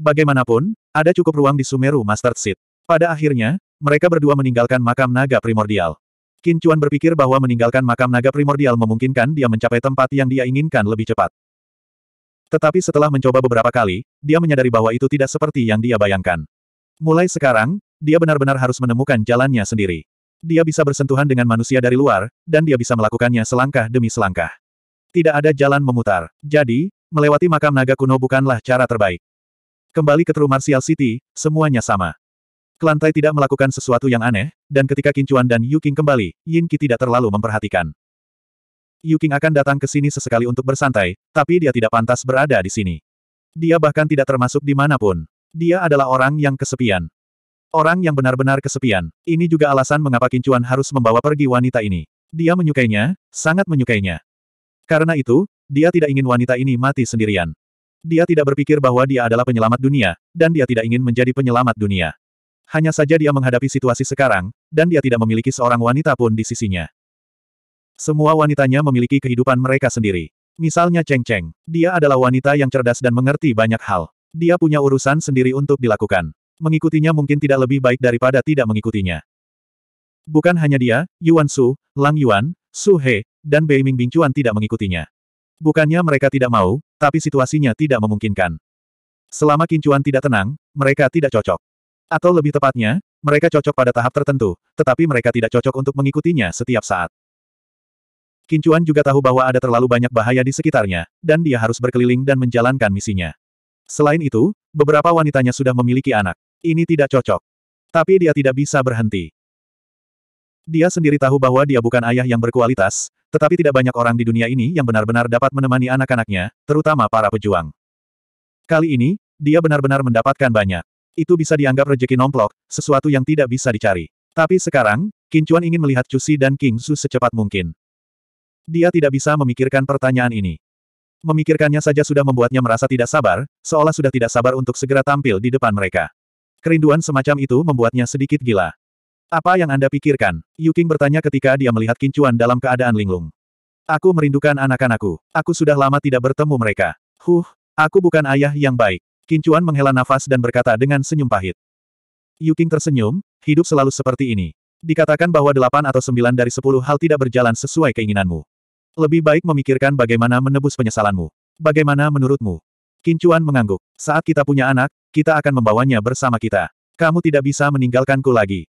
Bagaimanapun, ada cukup ruang di Sumeru Master Seat. Pada akhirnya, mereka berdua meninggalkan makam naga primordial. Kincuan berpikir bahwa meninggalkan makam naga primordial memungkinkan dia mencapai tempat yang dia inginkan lebih cepat. Tetapi setelah mencoba beberapa kali, dia menyadari bahwa itu tidak seperti yang dia bayangkan. Mulai sekarang, dia benar-benar harus menemukan jalannya sendiri. Dia bisa bersentuhan dengan manusia dari luar, dan dia bisa melakukannya selangkah demi selangkah. Tidak ada jalan memutar. Jadi, melewati makam naga kuno bukanlah cara terbaik. Kembali ke True Martial City, semuanya sama. Kelantai tidak melakukan sesuatu yang aneh, dan ketika Kincuan dan Yuking kembali, Yin Qi tidak terlalu memperhatikan. Yuking akan datang ke sini sesekali untuk bersantai, tapi dia tidak pantas berada di sini. Dia bahkan tidak termasuk di dimanapun. Dia adalah orang yang kesepian. Orang yang benar-benar kesepian. Ini juga alasan mengapa Kincuan harus membawa pergi wanita ini. Dia menyukainya, sangat menyukainya. Karena itu, dia tidak ingin wanita ini mati sendirian. Dia tidak berpikir bahwa dia adalah penyelamat dunia, dan dia tidak ingin menjadi penyelamat dunia. Hanya saja dia menghadapi situasi sekarang, dan dia tidak memiliki seorang wanita pun di sisinya. Semua wanitanya memiliki kehidupan mereka sendiri. Misalnya Cheng Cheng, dia adalah wanita yang cerdas dan mengerti banyak hal. Dia punya urusan sendiri untuk dilakukan. Mengikutinya mungkin tidak lebih baik daripada tidak mengikutinya. Bukan hanya dia, Yuan Su, Lang Yuan, Su He, dan Bei Ming Chuan tidak mengikutinya. Bukannya mereka tidak mau, tapi situasinya tidak memungkinkan. Selama Kincuan tidak tenang, mereka tidak cocok. Atau lebih tepatnya, mereka cocok pada tahap tertentu, tetapi mereka tidak cocok untuk mengikutinya setiap saat. Kincuan juga tahu bahwa ada terlalu banyak bahaya di sekitarnya, dan dia harus berkeliling dan menjalankan misinya. Selain itu, beberapa wanitanya sudah memiliki anak. Ini tidak cocok. Tapi dia tidak bisa berhenti. Dia sendiri tahu bahwa dia bukan ayah yang berkualitas, tetapi tidak banyak orang di dunia ini yang benar-benar dapat menemani anak-anaknya, terutama para pejuang. Kali ini, dia benar-benar mendapatkan banyak. Itu bisa dianggap rejeki nomplok, sesuatu yang tidak bisa dicari. Tapi sekarang, Kincuan ingin melihat Cusi dan King Su secepat mungkin. Dia tidak bisa memikirkan pertanyaan ini. Memikirkannya saja sudah membuatnya merasa tidak sabar, seolah sudah tidak sabar untuk segera tampil di depan mereka. Kerinduan semacam itu membuatnya sedikit gila. Apa yang Anda pikirkan? Yuking bertanya ketika dia melihat Kincuan dalam keadaan linglung. Aku merindukan anak-anakku. Aku sudah lama tidak bertemu mereka. Huh, aku bukan ayah yang baik. Kincuan menghela nafas dan berkata dengan senyum pahit. Yuking tersenyum, hidup selalu seperti ini. Dikatakan bahwa delapan atau sembilan dari sepuluh hal tidak berjalan sesuai keinginanmu. Lebih baik memikirkan bagaimana menebus penyesalanmu. Bagaimana menurutmu? Kincuan mengangguk. Saat kita punya anak, kita akan membawanya bersama kita. Kamu tidak bisa meninggalkanku lagi.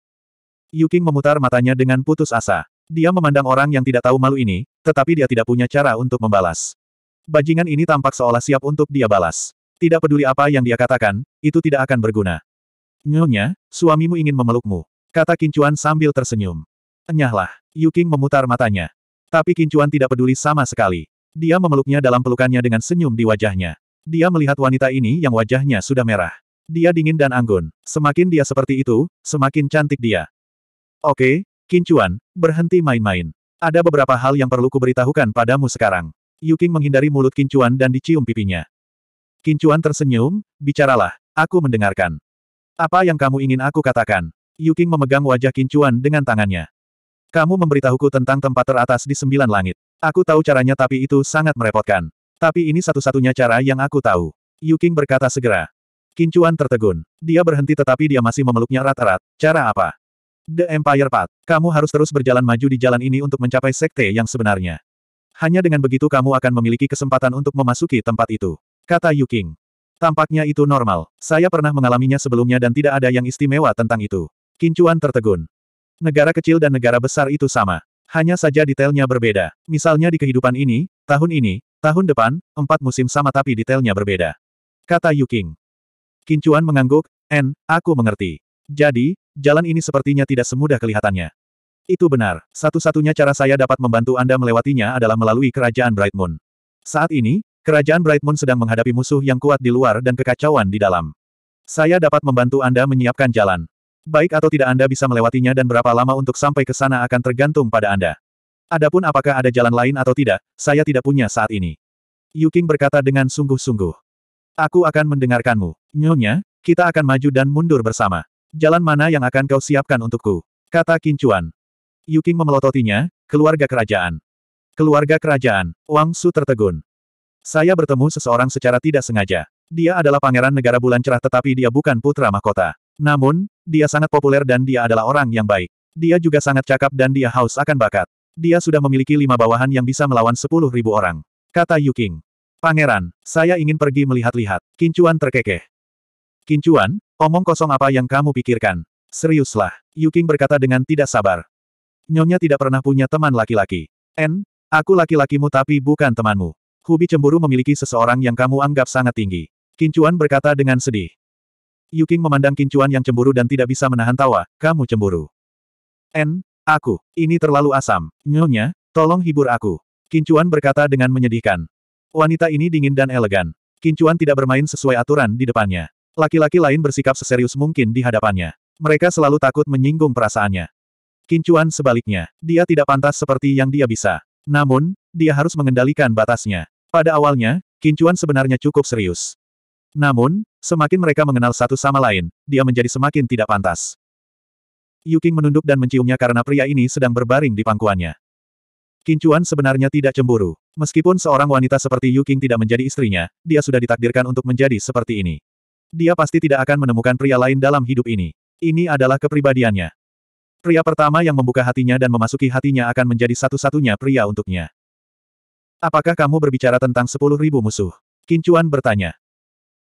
Yuking memutar matanya dengan putus asa. Dia memandang orang yang tidak tahu malu ini, tetapi dia tidak punya cara untuk membalas. Bajingan ini tampak seolah siap untuk dia balas. Tidak peduli apa yang dia katakan, itu tidak akan berguna. Nyonya, suamimu ingin memelukmu. Kata Kincuan sambil tersenyum. Enyahlah, Yuking memutar matanya. Tapi Kincuan tidak peduli sama sekali. Dia memeluknya dalam pelukannya dengan senyum di wajahnya. Dia melihat wanita ini yang wajahnya sudah merah. Dia dingin dan anggun. Semakin dia seperti itu, semakin cantik dia. Oke, Kincuan, berhenti main-main. Ada beberapa hal yang perlu kuberitahukan padamu sekarang. Yuking menghindari mulut Kincuan dan dicium pipinya. Kincuan tersenyum, bicaralah, aku mendengarkan. Apa yang kamu ingin aku katakan? Yuking memegang wajah Kincuan dengan tangannya. Kamu memberitahuku tentang tempat teratas di sembilan langit. Aku tahu caranya tapi itu sangat merepotkan. Tapi ini satu-satunya cara yang aku tahu. Yuking berkata segera. Kincuan tertegun. Dia berhenti tetapi dia masih memeluknya rata-rata. Cara apa? The Empire Path. Kamu harus terus berjalan maju di jalan ini untuk mencapai sekte yang sebenarnya. Hanya dengan begitu kamu akan memiliki kesempatan untuk memasuki tempat itu. Kata Yu King. Tampaknya itu normal. Saya pernah mengalaminya sebelumnya dan tidak ada yang istimewa tentang itu. Kincuan tertegun. Negara kecil dan negara besar itu sama. Hanya saja detailnya berbeda. Misalnya di kehidupan ini, tahun ini, tahun depan, empat musim sama tapi detailnya berbeda. Kata Yu King. Kincuan mengangguk, En, aku mengerti. Jadi, jalan ini sepertinya tidak semudah kelihatannya. Itu benar, satu-satunya cara saya dapat membantu Anda melewatinya adalah melalui kerajaan Bright Moon. Saat ini, kerajaan Bright Moon sedang menghadapi musuh yang kuat di luar dan kekacauan di dalam. Saya dapat membantu Anda menyiapkan jalan. Baik atau tidak Anda bisa melewatinya dan berapa lama untuk sampai ke sana akan tergantung pada Anda. Adapun apakah ada jalan lain atau tidak, saya tidak punya saat ini. Yuking berkata dengan sungguh-sungguh. Aku akan mendengarkanmu. Nyonya, kita akan maju dan mundur bersama. Jalan mana yang akan kau siapkan untukku? Kata Kincuan. Yuking memelototinya, keluarga kerajaan. Keluarga kerajaan, Wang Su tertegun. Saya bertemu seseorang secara tidak sengaja. Dia adalah pangeran negara bulan cerah tetapi dia bukan putra mahkota. Namun, dia sangat populer dan dia adalah orang yang baik. Dia juga sangat cakap dan dia haus akan bakat. Dia sudah memiliki lima bawahan yang bisa melawan sepuluh ribu orang. Kata Yuking. Pangeran, saya ingin pergi melihat-lihat. Kincuan terkekeh. Kincuan, omong kosong apa yang kamu pikirkan? Seriuslah, Yuking berkata dengan tidak sabar. Nyonya tidak pernah punya teman laki-laki. En, aku laki-lakimu tapi bukan temanmu. Hubi cemburu memiliki seseorang yang kamu anggap sangat tinggi. Kincuan berkata dengan sedih. Yuking memandang Kincuan yang cemburu dan tidak bisa menahan tawa, kamu cemburu. En, aku, ini terlalu asam. Nyonya, tolong hibur aku. Kincuan berkata dengan menyedihkan. Wanita ini dingin dan elegan. Kincuan tidak bermain sesuai aturan di depannya. Laki-laki lain bersikap seserius mungkin di hadapannya. Mereka selalu takut menyinggung perasaannya. Kincuan sebaliknya, dia tidak pantas seperti yang dia bisa. Namun, dia harus mengendalikan batasnya. Pada awalnya, Kincuan sebenarnya cukup serius. Namun, semakin mereka mengenal satu sama lain, dia menjadi semakin tidak pantas. Yuking menunduk dan menciumnya karena pria ini sedang berbaring di pangkuannya. Kincuan sebenarnya tidak cemburu. Meskipun seorang wanita seperti Yuking tidak menjadi istrinya, dia sudah ditakdirkan untuk menjadi seperti ini. Dia pasti tidak akan menemukan pria lain dalam hidup ini. Ini adalah kepribadiannya. Pria pertama yang membuka hatinya dan memasuki hatinya akan menjadi satu-satunya pria untuknya. Apakah kamu berbicara tentang sepuluh ribu musuh? Kincuan bertanya.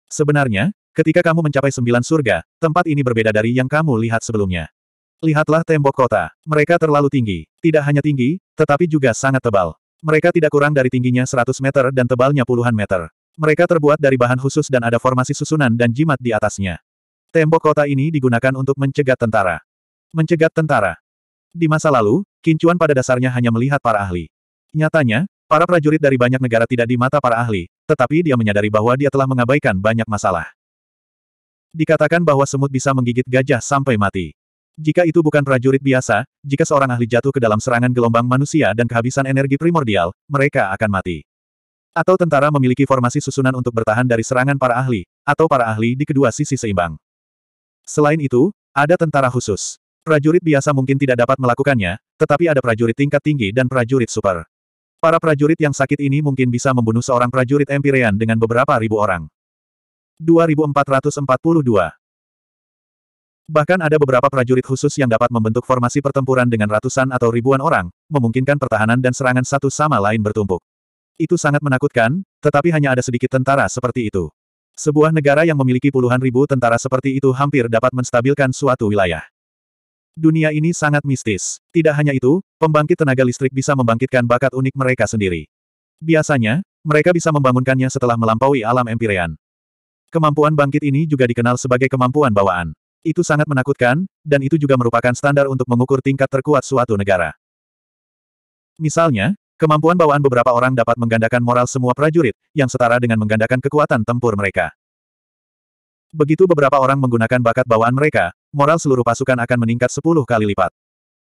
Sebenarnya, ketika kamu mencapai sembilan surga, tempat ini berbeda dari yang kamu lihat sebelumnya. Lihatlah tembok kota. Mereka terlalu tinggi. Tidak hanya tinggi, tetapi juga sangat tebal. Mereka tidak kurang dari tingginya 100 meter dan tebalnya puluhan meter. Mereka terbuat dari bahan khusus dan ada formasi susunan dan jimat di atasnya. Tembok kota ini digunakan untuk mencegat tentara. Mencegat tentara. Di masa lalu, Kincuan pada dasarnya hanya melihat para ahli. Nyatanya, para prajurit dari banyak negara tidak di mata para ahli, tetapi dia menyadari bahwa dia telah mengabaikan banyak masalah. Dikatakan bahwa semut bisa menggigit gajah sampai mati. Jika itu bukan prajurit biasa, jika seorang ahli jatuh ke dalam serangan gelombang manusia dan kehabisan energi primordial, mereka akan mati. Atau tentara memiliki formasi susunan untuk bertahan dari serangan para ahli, atau para ahli di kedua sisi seimbang. Selain itu, ada tentara khusus. Prajurit biasa mungkin tidak dapat melakukannya, tetapi ada prajurit tingkat tinggi dan prajurit super. Para prajurit yang sakit ini mungkin bisa membunuh seorang prajurit Empirean dengan beberapa ribu orang. 2442 Bahkan ada beberapa prajurit khusus yang dapat membentuk formasi pertempuran dengan ratusan atau ribuan orang, memungkinkan pertahanan dan serangan satu sama lain bertumpuk. Itu sangat menakutkan, tetapi hanya ada sedikit tentara seperti itu. Sebuah negara yang memiliki puluhan ribu tentara seperti itu hampir dapat menstabilkan suatu wilayah. Dunia ini sangat mistis. Tidak hanya itu, pembangkit tenaga listrik bisa membangkitkan bakat unik mereka sendiri. Biasanya, mereka bisa membangunkannya setelah melampaui alam empirean. Kemampuan bangkit ini juga dikenal sebagai kemampuan bawaan. Itu sangat menakutkan, dan itu juga merupakan standar untuk mengukur tingkat terkuat suatu negara. Misalnya, Kemampuan bawaan beberapa orang dapat menggandakan moral semua prajurit, yang setara dengan menggandakan kekuatan tempur mereka. Begitu beberapa orang menggunakan bakat bawaan mereka, moral seluruh pasukan akan meningkat 10 kali lipat.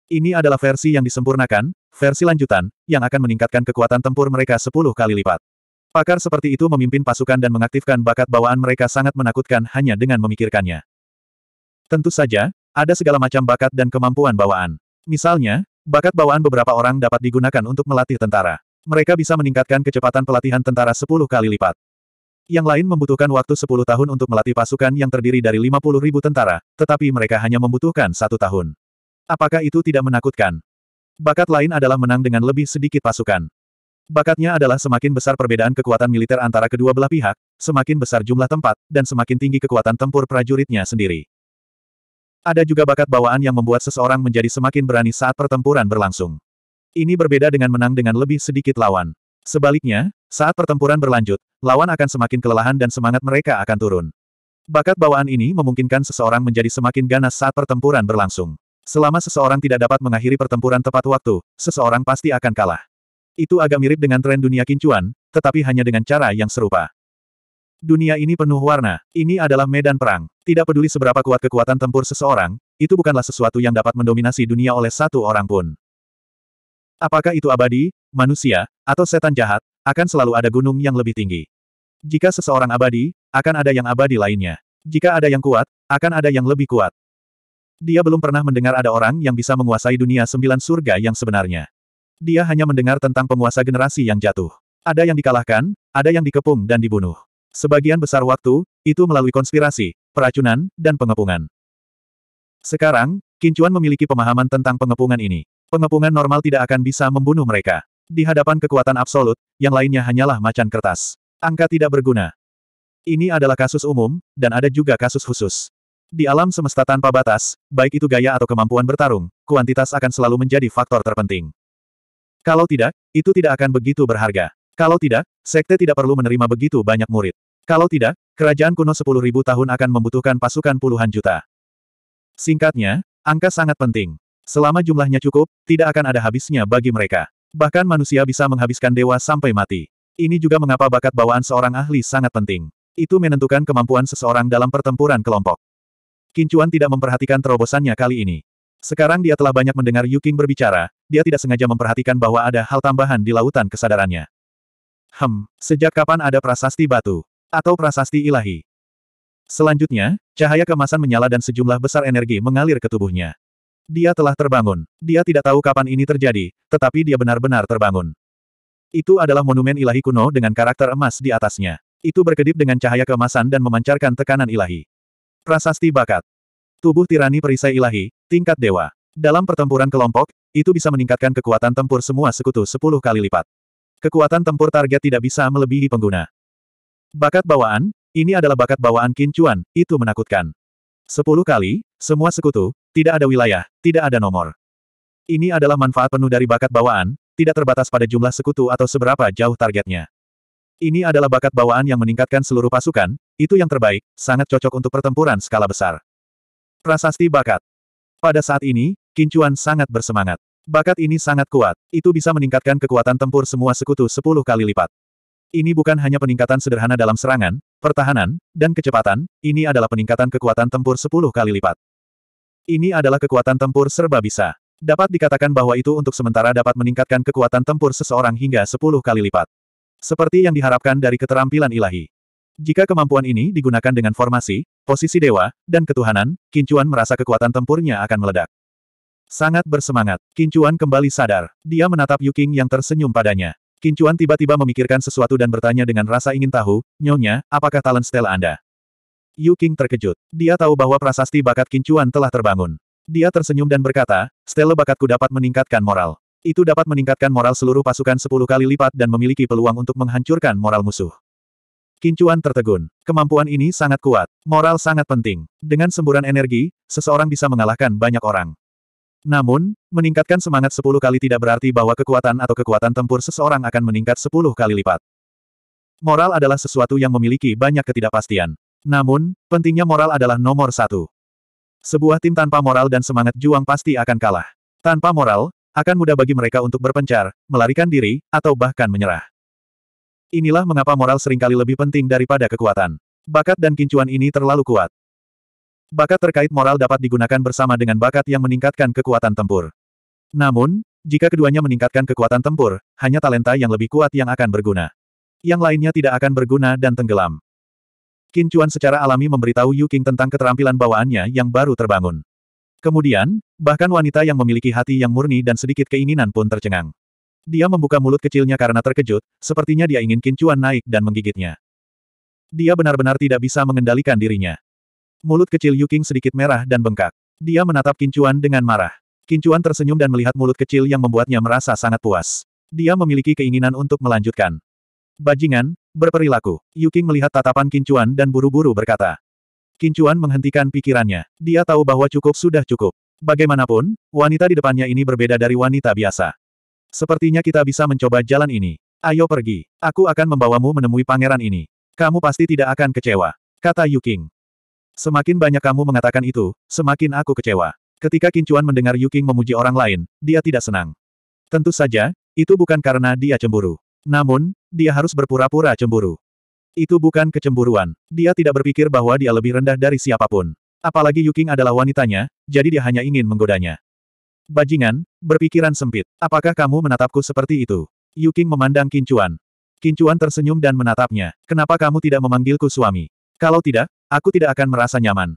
Ini adalah versi yang disempurnakan, versi lanjutan, yang akan meningkatkan kekuatan tempur mereka 10 kali lipat. Pakar seperti itu memimpin pasukan dan mengaktifkan bakat bawaan mereka sangat menakutkan hanya dengan memikirkannya. Tentu saja, ada segala macam bakat dan kemampuan bawaan. Misalnya, Bakat bawaan beberapa orang dapat digunakan untuk melatih tentara. Mereka bisa meningkatkan kecepatan pelatihan tentara 10 kali lipat. Yang lain membutuhkan waktu 10 tahun untuk melatih pasukan yang terdiri dari 50 ribu tentara, tetapi mereka hanya membutuhkan satu tahun. Apakah itu tidak menakutkan? Bakat lain adalah menang dengan lebih sedikit pasukan. Bakatnya adalah semakin besar perbedaan kekuatan militer antara kedua belah pihak, semakin besar jumlah tempat, dan semakin tinggi kekuatan tempur prajuritnya sendiri. Ada juga bakat bawaan yang membuat seseorang menjadi semakin berani saat pertempuran berlangsung. Ini berbeda dengan menang dengan lebih sedikit lawan. Sebaliknya, saat pertempuran berlanjut, lawan akan semakin kelelahan dan semangat mereka akan turun. Bakat bawaan ini memungkinkan seseorang menjadi semakin ganas saat pertempuran berlangsung. Selama seseorang tidak dapat mengakhiri pertempuran tepat waktu, seseorang pasti akan kalah. Itu agak mirip dengan tren dunia kincuan, tetapi hanya dengan cara yang serupa. Dunia ini penuh warna, ini adalah medan perang. Tidak peduli seberapa kuat kekuatan tempur seseorang, itu bukanlah sesuatu yang dapat mendominasi dunia oleh satu orang pun. Apakah itu abadi, manusia, atau setan jahat, akan selalu ada gunung yang lebih tinggi. Jika seseorang abadi, akan ada yang abadi lainnya. Jika ada yang kuat, akan ada yang lebih kuat. Dia belum pernah mendengar ada orang yang bisa menguasai dunia sembilan surga yang sebenarnya. Dia hanya mendengar tentang penguasa generasi yang jatuh. Ada yang dikalahkan, ada yang dikepung dan dibunuh. Sebagian besar waktu, itu melalui konspirasi, peracunan, dan pengepungan. Sekarang, Kincuan memiliki pemahaman tentang pengepungan ini. Pengepungan normal tidak akan bisa membunuh mereka. Di hadapan kekuatan absolut, yang lainnya hanyalah macan kertas. Angka tidak berguna. Ini adalah kasus umum, dan ada juga kasus khusus. Di alam semesta tanpa batas, baik itu gaya atau kemampuan bertarung, kuantitas akan selalu menjadi faktor terpenting. Kalau tidak, itu tidak akan begitu berharga. Kalau tidak, sekte tidak perlu menerima begitu banyak murid. Kalau tidak, kerajaan kuno 10.000 tahun akan membutuhkan pasukan puluhan juta. Singkatnya, angka sangat penting. Selama jumlahnya cukup, tidak akan ada habisnya bagi mereka. Bahkan manusia bisa menghabiskan dewa sampai mati. Ini juga mengapa bakat bawaan seorang ahli sangat penting. Itu menentukan kemampuan seseorang dalam pertempuran kelompok. Kincuan tidak memperhatikan terobosannya kali ini. Sekarang dia telah banyak mendengar Yuking berbicara, dia tidak sengaja memperhatikan bahwa ada hal tambahan di lautan kesadarannya. Hem, sejak kapan ada prasasti batu? atau prasasti ilahi. Selanjutnya, cahaya kemasan menyala dan sejumlah besar energi mengalir ke tubuhnya. Dia telah terbangun. Dia tidak tahu kapan ini terjadi, tetapi dia benar-benar terbangun. Itu adalah monumen ilahi kuno dengan karakter emas di atasnya. Itu berkedip dengan cahaya kemasan dan memancarkan tekanan ilahi. Prasasti bakat. Tubuh tirani perisai ilahi, tingkat dewa. Dalam pertempuran kelompok, itu bisa meningkatkan kekuatan tempur semua sekutu 10 kali lipat. Kekuatan tempur target tidak bisa melebihi pengguna. Bakat bawaan, ini adalah bakat bawaan kincuan, itu menakutkan. Sepuluh kali, semua sekutu, tidak ada wilayah, tidak ada nomor. Ini adalah manfaat penuh dari bakat bawaan, tidak terbatas pada jumlah sekutu atau seberapa jauh targetnya. Ini adalah bakat bawaan yang meningkatkan seluruh pasukan, itu yang terbaik, sangat cocok untuk pertempuran skala besar. Prasasti bakat. Pada saat ini, Kincuan sangat bersemangat. Bakat ini sangat kuat, itu bisa meningkatkan kekuatan tempur semua sekutu sepuluh kali lipat. Ini bukan hanya peningkatan sederhana dalam serangan, pertahanan, dan kecepatan, ini adalah peningkatan kekuatan tempur 10 kali lipat. Ini adalah kekuatan tempur serba bisa. Dapat dikatakan bahwa itu untuk sementara dapat meningkatkan kekuatan tempur seseorang hingga 10 kali lipat. Seperti yang diharapkan dari keterampilan ilahi. Jika kemampuan ini digunakan dengan formasi, posisi dewa, dan ketuhanan, Kincuan merasa kekuatan tempurnya akan meledak. Sangat bersemangat, Kincuan kembali sadar. Dia menatap Yuking yang tersenyum padanya. Kincuan tiba-tiba memikirkan sesuatu dan bertanya dengan rasa ingin tahu, Nyonya, apakah talent Stel Anda? Yu Qing terkejut. Dia tahu bahwa prasasti bakat Kincuan telah terbangun. Dia tersenyum dan berkata, Stella bakatku dapat meningkatkan moral. Itu dapat meningkatkan moral seluruh pasukan 10 kali lipat dan memiliki peluang untuk menghancurkan moral musuh. Kincuan tertegun. Kemampuan ini sangat kuat. Moral sangat penting. Dengan semburan energi, seseorang bisa mengalahkan banyak orang. Namun, meningkatkan semangat 10 kali tidak berarti bahwa kekuatan atau kekuatan tempur seseorang akan meningkat 10 kali lipat. Moral adalah sesuatu yang memiliki banyak ketidakpastian. Namun, pentingnya moral adalah nomor satu. Sebuah tim tanpa moral dan semangat juang pasti akan kalah. Tanpa moral, akan mudah bagi mereka untuk berpencar, melarikan diri, atau bahkan menyerah. Inilah mengapa moral seringkali lebih penting daripada kekuatan. Bakat dan kincuan ini terlalu kuat bakat terkait moral dapat digunakan bersama dengan bakat yang meningkatkan kekuatan tempur. Namun, jika keduanya meningkatkan kekuatan tempur, hanya talenta yang lebih kuat yang akan berguna. Yang lainnya tidak akan berguna dan tenggelam. Qin Chuan secara alami memberitahu Yu King tentang keterampilan bawaannya yang baru terbangun. Kemudian, bahkan wanita yang memiliki hati yang murni dan sedikit keinginan pun tercengang. Dia membuka mulut kecilnya karena terkejut, sepertinya dia ingin Qin Chuan naik dan menggigitnya. Dia benar-benar tidak bisa mengendalikan dirinya. Mulut kecil Yuking sedikit merah dan bengkak. Dia menatap Kincuan dengan marah. Kincuan tersenyum dan melihat mulut kecil yang membuatnya merasa sangat puas. Dia memiliki keinginan untuk melanjutkan. Bajingan, berperilaku. Yuking melihat tatapan Kincuan dan buru-buru berkata. Kincuan menghentikan pikirannya. Dia tahu bahwa cukup sudah cukup. Bagaimanapun, wanita di depannya ini berbeda dari wanita biasa. Sepertinya kita bisa mencoba jalan ini. Ayo pergi. Aku akan membawamu menemui pangeran ini. Kamu pasti tidak akan kecewa. Kata Yuking. Semakin banyak kamu mengatakan itu, semakin aku kecewa. Ketika Kincuan mendengar Yuking memuji orang lain, dia tidak senang. Tentu saja, itu bukan karena dia cemburu. Namun, dia harus berpura-pura cemburu. Itu bukan kecemburuan. Dia tidak berpikir bahwa dia lebih rendah dari siapapun. Apalagi Yuking adalah wanitanya, jadi dia hanya ingin menggodanya. Bajingan, berpikiran sempit. Apakah kamu menatapku seperti itu? Yuking memandang Kincuan. Kincuan tersenyum dan menatapnya. Kenapa kamu tidak memanggilku suami? Kalau tidak, Aku tidak akan merasa nyaman.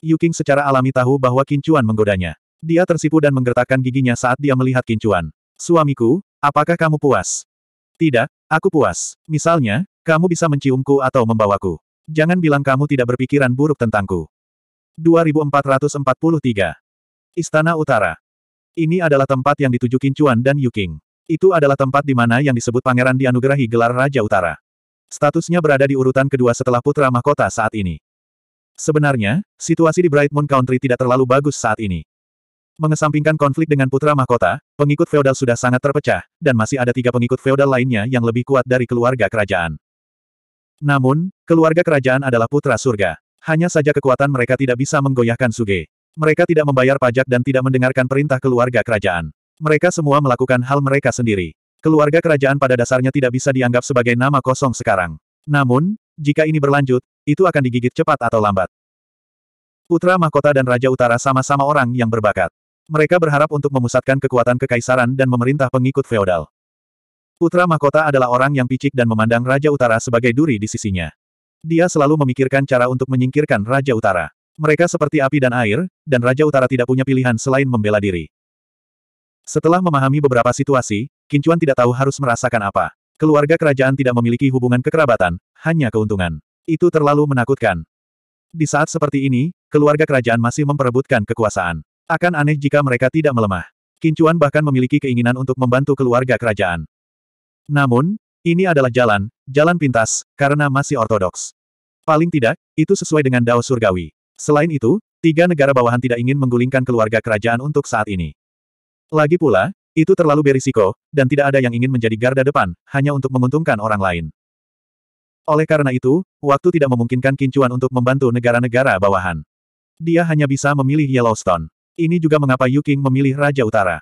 Yuking secara alami tahu bahwa Kincuan menggodanya. Dia tersipu dan menggertakkan giginya saat dia melihat Kincuan. Suamiku, apakah kamu puas? Tidak, aku puas. Misalnya, kamu bisa menciumku atau membawaku. Jangan bilang kamu tidak berpikiran buruk tentangku. 2443 Istana Utara Ini adalah tempat yang dituju Kincuan dan Yuking. Itu adalah tempat di mana yang disebut pangeran dianugerahi gelar Raja Utara. Statusnya berada di urutan kedua setelah putra mahkota saat ini. Sebenarnya, situasi di Bright Moon Country tidak terlalu bagus saat ini. Mengesampingkan konflik dengan putra mahkota, pengikut feodal sudah sangat terpecah, dan masih ada tiga pengikut feodal lainnya yang lebih kuat dari keluarga kerajaan. Namun, keluarga kerajaan adalah putra surga. Hanya saja kekuatan mereka tidak bisa menggoyahkan Suge. Mereka tidak membayar pajak dan tidak mendengarkan perintah keluarga kerajaan. Mereka semua melakukan hal mereka sendiri. Keluarga kerajaan pada dasarnya tidak bisa dianggap sebagai nama kosong sekarang. Namun, jika ini berlanjut, itu akan digigit cepat atau lambat. Putra Mahkota dan Raja Utara sama-sama orang yang berbakat. Mereka berharap untuk memusatkan kekuatan kekaisaran dan memerintah pengikut feodal. Putra Mahkota adalah orang yang picik dan memandang Raja Utara sebagai duri di sisinya. Dia selalu memikirkan cara untuk menyingkirkan Raja Utara. Mereka seperti api dan air, dan Raja Utara tidak punya pilihan selain membela diri. Setelah memahami beberapa situasi, Kincuan tidak tahu harus merasakan apa. Keluarga kerajaan tidak memiliki hubungan kekerabatan, hanya keuntungan. Itu terlalu menakutkan. Di saat seperti ini, keluarga kerajaan masih memperebutkan kekuasaan. Akan aneh jika mereka tidak melemah. Kincuan bahkan memiliki keinginan untuk membantu keluarga kerajaan. Namun, ini adalah jalan, jalan pintas, karena masih ortodoks. Paling tidak, itu sesuai dengan Dao Surgawi. Selain itu, tiga negara bawahan tidak ingin menggulingkan keluarga kerajaan untuk saat ini. Lagi pula, itu terlalu berisiko, dan tidak ada yang ingin menjadi garda depan, hanya untuk menguntungkan orang lain. Oleh karena itu, waktu tidak memungkinkan Kincuan untuk membantu negara-negara bawahan. Dia hanya bisa memilih Yellowstone. Ini juga mengapa Yuking memilih Raja Utara.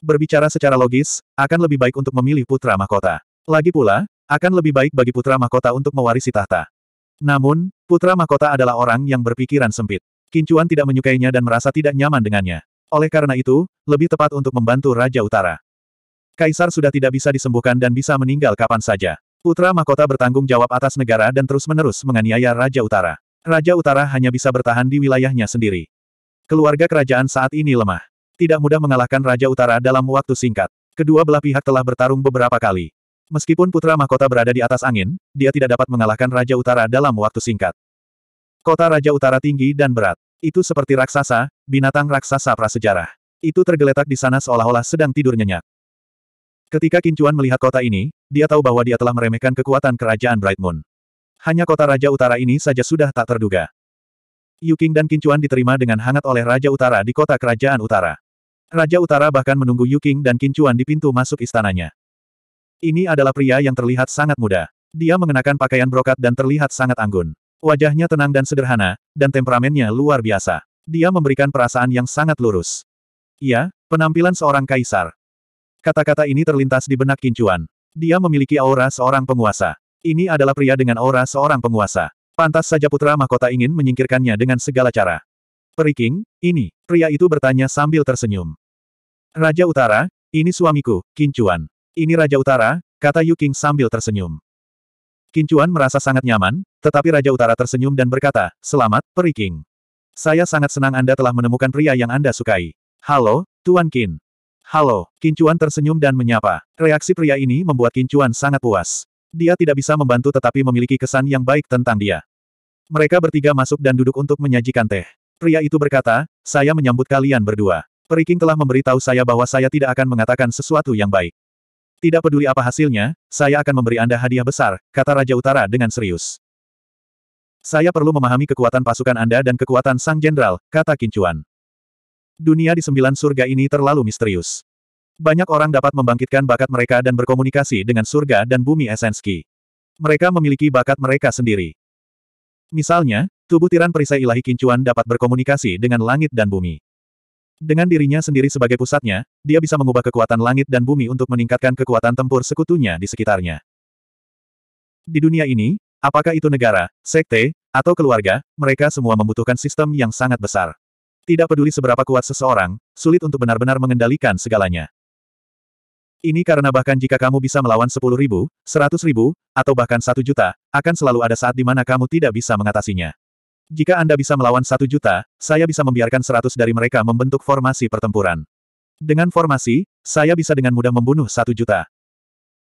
Berbicara secara logis, akan lebih baik untuk memilih putra mahkota. Lagi pula, akan lebih baik bagi putra mahkota untuk mewarisi tahta. Namun, putra mahkota adalah orang yang berpikiran sempit. Kincuan tidak menyukainya dan merasa tidak nyaman dengannya. Oleh karena itu, lebih tepat untuk membantu Raja Utara. Kaisar sudah tidak bisa disembuhkan dan bisa meninggal kapan saja. Putra Mahkota bertanggung jawab atas negara dan terus-menerus menganiaya Raja Utara. Raja Utara hanya bisa bertahan di wilayahnya sendiri. Keluarga kerajaan saat ini lemah. Tidak mudah mengalahkan Raja Utara dalam waktu singkat. Kedua belah pihak telah bertarung beberapa kali. Meskipun Putra Mahkota berada di atas angin, dia tidak dapat mengalahkan Raja Utara dalam waktu singkat. Kota Raja Utara tinggi dan berat. Itu seperti raksasa, binatang raksasa prasejarah. Itu tergeletak di sana seolah-olah sedang tidur nyenyak. Ketika Kincuan melihat kota ini, dia tahu bahwa dia telah meremehkan kekuatan kerajaan Bright Moon. Hanya kota Raja Utara ini saja sudah tak terduga. Yuking dan Kincuan diterima dengan hangat oleh Raja Utara di kota Kerajaan Utara. Raja Utara bahkan menunggu Yuking dan Kincuan di pintu masuk istananya. Ini adalah pria yang terlihat sangat muda. Dia mengenakan pakaian brokat dan terlihat sangat anggun. Wajahnya tenang dan sederhana, dan temperamennya luar biasa. Dia memberikan perasaan yang sangat lurus. Iya, penampilan seorang kaisar. Kata-kata ini terlintas di benak Kincuan. Dia memiliki aura seorang penguasa. Ini adalah pria dengan aura seorang penguasa. Pantas saja putra mahkota ingin menyingkirkannya dengan segala cara. Periking, ini, pria itu bertanya sambil tersenyum. Raja Utara, ini suamiku, Kincuan. Ini Raja Utara, kata Yu King sambil tersenyum. Kincuan merasa sangat nyaman, tetapi Raja Utara tersenyum dan berkata, Selamat, Periking. Saya sangat senang Anda telah menemukan pria yang Anda sukai. Halo, Tuan Kin. Halo, Kincuan tersenyum dan menyapa. Reaksi pria ini membuat Kincuan sangat puas. Dia tidak bisa membantu tetapi memiliki kesan yang baik tentang dia. Mereka bertiga masuk dan duduk untuk menyajikan teh. Pria itu berkata, saya menyambut kalian berdua. Periking telah memberitahu saya bahwa saya tidak akan mengatakan sesuatu yang baik. Tidak peduli apa hasilnya, saya akan memberi Anda hadiah besar, kata Raja Utara dengan serius. Saya perlu memahami kekuatan pasukan Anda dan kekuatan Sang Jenderal, kata Kincuan. Dunia di sembilan surga ini terlalu misterius. Banyak orang dapat membangkitkan bakat mereka dan berkomunikasi dengan surga dan bumi esenski. Mereka memiliki bakat mereka sendiri. Misalnya, tubuh tiran perisai ilahi Kincuan dapat berkomunikasi dengan langit dan bumi. Dengan dirinya sendiri sebagai pusatnya, dia bisa mengubah kekuatan langit dan bumi untuk meningkatkan kekuatan tempur sekutunya di sekitarnya. Di dunia ini, apakah itu negara, sekte, atau keluarga, mereka semua membutuhkan sistem yang sangat besar. Tidak peduli seberapa kuat seseorang, sulit untuk benar-benar mengendalikan segalanya. Ini karena bahkan jika kamu bisa melawan 10 ribu, 100 ribu, atau bahkan satu juta, akan selalu ada saat di mana kamu tidak bisa mengatasinya. Jika Anda bisa melawan satu juta, saya bisa membiarkan seratus dari mereka membentuk formasi pertempuran. Dengan formasi, saya bisa dengan mudah membunuh satu juta.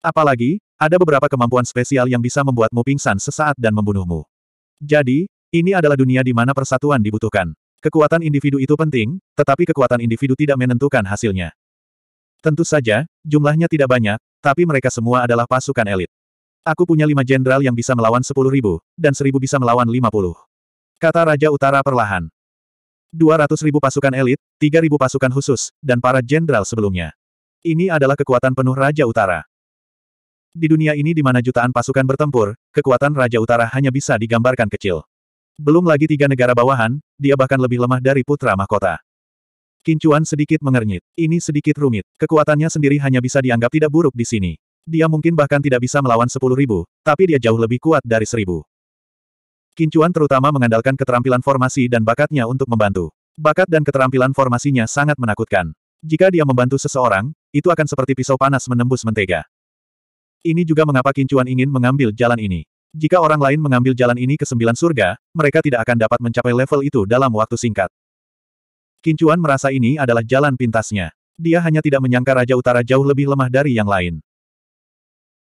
Apalagi, ada beberapa kemampuan spesial yang bisa membuatmu pingsan sesaat dan membunuhmu. Jadi, ini adalah dunia di mana persatuan dibutuhkan. Kekuatan individu itu penting, tetapi kekuatan individu tidak menentukan hasilnya. Tentu saja, jumlahnya tidak banyak, tapi mereka semua adalah pasukan elit. Aku punya lima jenderal yang bisa melawan sepuluh ribu, dan seribu bisa melawan lima puluh. Kata Raja Utara perlahan. 200 ribu pasukan elit, 3 ribu pasukan khusus, dan para jenderal sebelumnya. Ini adalah kekuatan penuh Raja Utara. Di dunia ini di mana jutaan pasukan bertempur, kekuatan Raja Utara hanya bisa digambarkan kecil. Belum lagi tiga negara bawahan, dia bahkan lebih lemah dari putra mahkota. Kincuan sedikit mengernyit. Ini sedikit rumit. Kekuatannya sendiri hanya bisa dianggap tidak buruk di sini. Dia mungkin bahkan tidak bisa melawan sepuluh ribu, tapi dia jauh lebih kuat dari seribu. Kincuan terutama mengandalkan keterampilan formasi dan bakatnya untuk membantu. Bakat dan keterampilan formasinya sangat menakutkan. Jika dia membantu seseorang, itu akan seperti pisau panas menembus mentega. Ini juga mengapa Kincuan ingin mengambil jalan ini. Jika orang lain mengambil jalan ini ke sembilan surga, mereka tidak akan dapat mencapai level itu dalam waktu singkat. Kincuan merasa ini adalah jalan pintasnya. Dia hanya tidak menyangka Raja Utara jauh lebih lemah dari yang lain.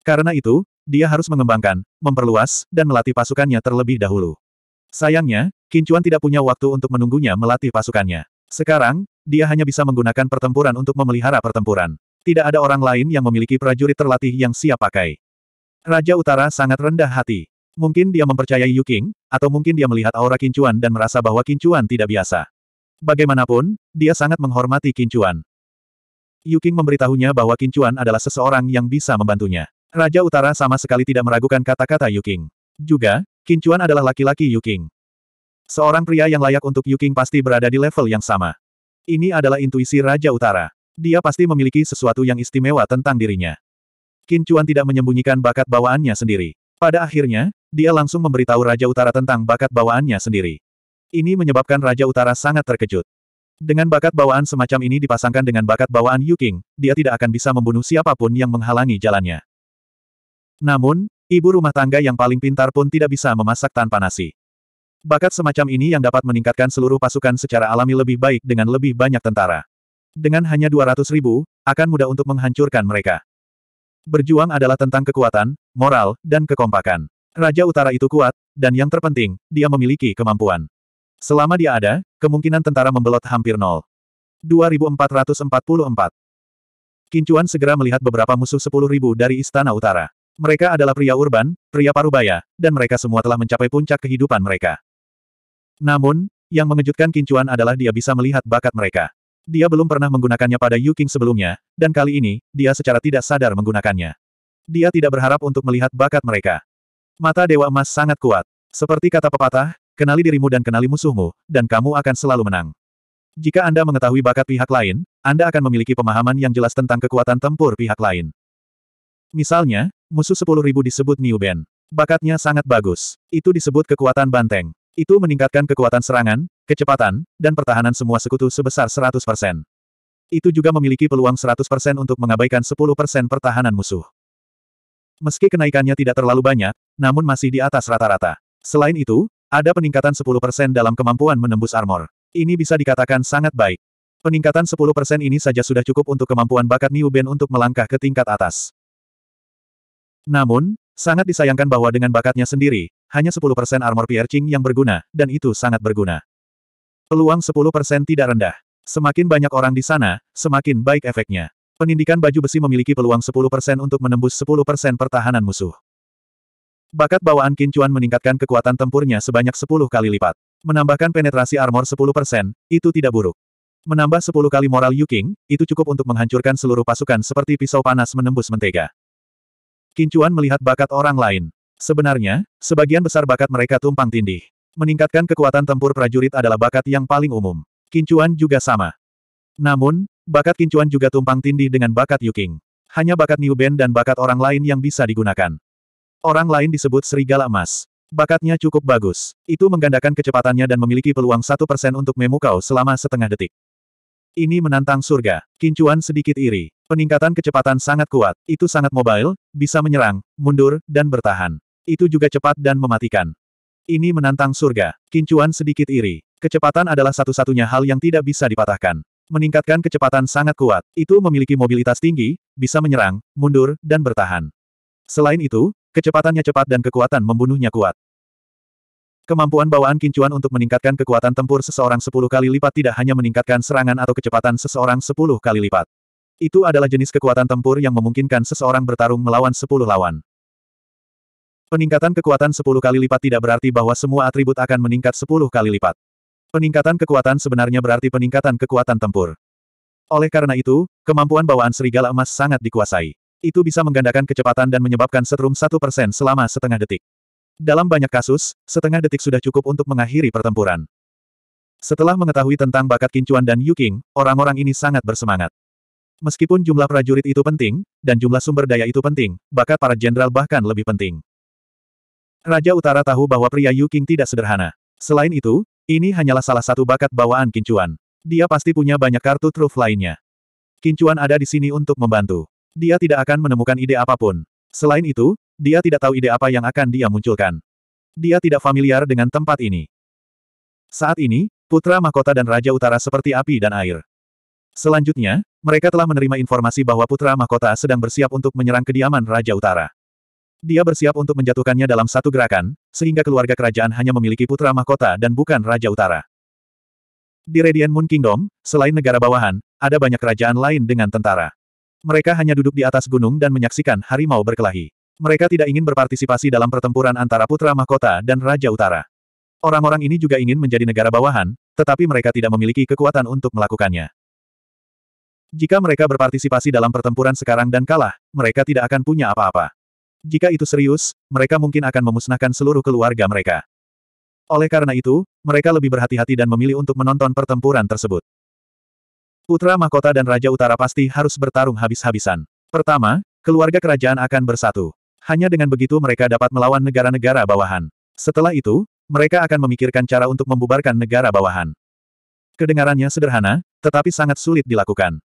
Karena itu, dia harus mengembangkan, memperluas, dan melatih pasukannya terlebih dahulu. Sayangnya, Kincuan tidak punya waktu untuk menunggunya melatih pasukannya. Sekarang, dia hanya bisa menggunakan pertempuran untuk memelihara pertempuran. Tidak ada orang lain yang memiliki prajurit terlatih yang siap pakai. Raja Utara sangat rendah hati. Mungkin dia mempercayai Qing, atau mungkin dia melihat aura Kincuan dan merasa bahwa Kincuan tidak biasa. Bagaimanapun, dia sangat menghormati Kincuan. Qing memberitahunya bahwa Kincuan adalah seseorang yang bisa membantunya. Raja Utara sama sekali tidak meragukan kata-kata Yuking. Juga, Kincuan adalah laki-laki Yuking. Seorang pria yang layak untuk Yuking pasti berada di level yang sama. Ini adalah intuisi Raja Utara. Dia pasti memiliki sesuatu yang istimewa tentang dirinya. Kincuan tidak menyembunyikan bakat bawaannya sendiri. Pada akhirnya, dia langsung memberitahu Raja Utara tentang bakat bawaannya sendiri. Ini menyebabkan Raja Utara sangat terkejut. Dengan bakat bawaan semacam ini dipasangkan dengan bakat bawaan Yuking, dia tidak akan bisa membunuh siapapun yang menghalangi jalannya. Namun, ibu rumah tangga yang paling pintar pun tidak bisa memasak tanpa nasi. Bakat semacam ini yang dapat meningkatkan seluruh pasukan secara alami lebih baik dengan lebih banyak tentara. Dengan hanya 200 ribu, akan mudah untuk menghancurkan mereka. Berjuang adalah tentang kekuatan, moral, dan kekompakan. Raja Utara itu kuat, dan yang terpenting, dia memiliki kemampuan. Selama dia ada, kemungkinan tentara membelot hampir nol. 2444 Kincuan segera melihat beberapa musuh 10.000 dari Istana Utara. Mereka adalah pria urban, pria parubaya, dan mereka semua telah mencapai puncak kehidupan mereka. Namun, yang mengejutkan Kincuan adalah dia bisa melihat bakat mereka. Dia belum pernah menggunakannya pada Yu Qing sebelumnya, dan kali ini, dia secara tidak sadar menggunakannya. Dia tidak berharap untuk melihat bakat mereka. Mata Dewa Emas sangat kuat. Seperti kata pepatah, kenali dirimu dan kenali musuhmu, dan kamu akan selalu menang. Jika Anda mengetahui bakat pihak lain, Anda akan memiliki pemahaman yang jelas tentang kekuatan tempur pihak lain. Misalnya, Musuh sepuluh ribu disebut New Band. Bakatnya sangat bagus. Itu disebut kekuatan banteng. Itu meningkatkan kekuatan serangan, kecepatan, dan pertahanan semua sekutu sebesar 100%. Itu juga memiliki peluang 100% untuk mengabaikan 10% pertahanan musuh. Meski kenaikannya tidak terlalu banyak, namun masih di atas rata-rata. Selain itu, ada peningkatan 10% dalam kemampuan menembus armor. Ini bisa dikatakan sangat baik. Peningkatan 10% ini saja sudah cukup untuk kemampuan bakat New Band untuk melangkah ke tingkat atas. Namun, sangat disayangkan bahwa dengan bakatnya sendiri, hanya 10% armor piercing yang berguna, dan itu sangat berguna. Peluang 10% tidak rendah. Semakin banyak orang di sana, semakin baik efeknya. Penindikan baju besi memiliki peluang 10% untuk menembus 10% pertahanan musuh. Bakat bawaan Kincuan meningkatkan kekuatan tempurnya sebanyak 10 kali lipat. Menambahkan penetrasi armor 10%, itu tidak buruk. Menambah 10 kali moral Yuking, itu cukup untuk menghancurkan seluruh pasukan seperti pisau panas menembus mentega. Kincuan melihat bakat orang lain. Sebenarnya, sebagian besar bakat mereka tumpang tindih. Meningkatkan kekuatan tempur prajurit adalah bakat yang paling umum. Kincuan juga sama. Namun, bakat Kincuan juga tumpang tindih dengan bakat Yuking. Hanya bakat New Band dan bakat orang lain yang bisa digunakan. Orang lain disebut serigala emas. Bakatnya cukup bagus. Itu menggandakan kecepatannya dan memiliki peluang 1% untuk memukau selama setengah detik. Ini menantang surga. Kincuan sedikit iri. Peningkatan kecepatan sangat kuat. Itu sangat mobile, bisa menyerang, mundur, dan bertahan. Itu juga cepat dan mematikan. Ini menantang surga. Kincuan sedikit iri. Kecepatan adalah satu-satunya hal yang tidak bisa dipatahkan. Meningkatkan kecepatan sangat kuat. Itu memiliki mobilitas tinggi, bisa menyerang, mundur, dan bertahan. Selain itu, kecepatannya cepat dan kekuatan membunuhnya kuat. Kemampuan bawaan kincuan untuk meningkatkan kekuatan tempur seseorang sepuluh kali lipat tidak hanya meningkatkan serangan atau kecepatan seseorang sepuluh kali lipat. Itu adalah jenis kekuatan tempur yang memungkinkan seseorang bertarung melawan sepuluh lawan. Peningkatan kekuatan sepuluh kali lipat tidak berarti bahwa semua atribut akan meningkat sepuluh kali lipat. Peningkatan kekuatan sebenarnya berarti peningkatan kekuatan tempur. Oleh karena itu, kemampuan bawaan serigala emas sangat dikuasai. Itu bisa menggandakan kecepatan dan menyebabkan setrum satu persen selama setengah detik. Dalam banyak kasus, setengah detik sudah cukup untuk mengakhiri pertempuran. Setelah mengetahui tentang bakat Kincuan dan Yuking, orang-orang ini sangat bersemangat. Meskipun jumlah prajurit itu penting, dan jumlah sumber daya itu penting, bakat para jenderal bahkan lebih penting. Raja Utara tahu bahwa pria Yuking tidak sederhana. Selain itu, ini hanyalah salah satu bakat bawaan Kincuan. Dia pasti punya banyak kartu truf lainnya. Kincuan ada di sini untuk membantu. Dia tidak akan menemukan ide apapun. Selain itu, dia tidak tahu ide apa yang akan dia munculkan. Dia tidak familiar dengan tempat ini. Saat ini, putra mahkota dan raja utara seperti api dan air. Selanjutnya, mereka telah menerima informasi bahwa putra mahkota sedang bersiap untuk menyerang kediaman raja utara. Dia bersiap untuk menjatuhkannya dalam satu gerakan, sehingga keluarga kerajaan hanya memiliki putra mahkota dan bukan raja utara. Di Radiant Moon Kingdom, selain negara bawahan, ada banyak kerajaan lain dengan tentara. Mereka hanya duduk di atas gunung dan menyaksikan harimau berkelahi. Mereka tidak ingin berpartisipasi dalam pertempuran antara Putra Mahkota dan Raja Utara. Orang-orang ini juga ingin menjadi negara bawahan, tetapi mereka tidak memiliki kekuatan untuk melakukannya. Jika mereka berpartisipasi dalam pertempuran sekarang dan kalah, mereka tidak akan punya apa-apa. Jika itu serius, mereka mungkin akan memusnahkan seluruh keluarga mereka. Oleh karena itu, mereka lebih berhati-hati dan memilih untuk menonton pertempuran tersebut. Putra Mahkota dan Raja Utara pasti harus bertarung habis-habisan. Pertama, keluarga kerajaan akan bersatu. Hanya dengan begitu mereka dapat melawan negara-negara bawahan. Setelah itu, mereka akan memikirkan cara untuk membubarkan negara bawahan. Kedengarannya sederhana, tetapi sangat sulit dilakukan.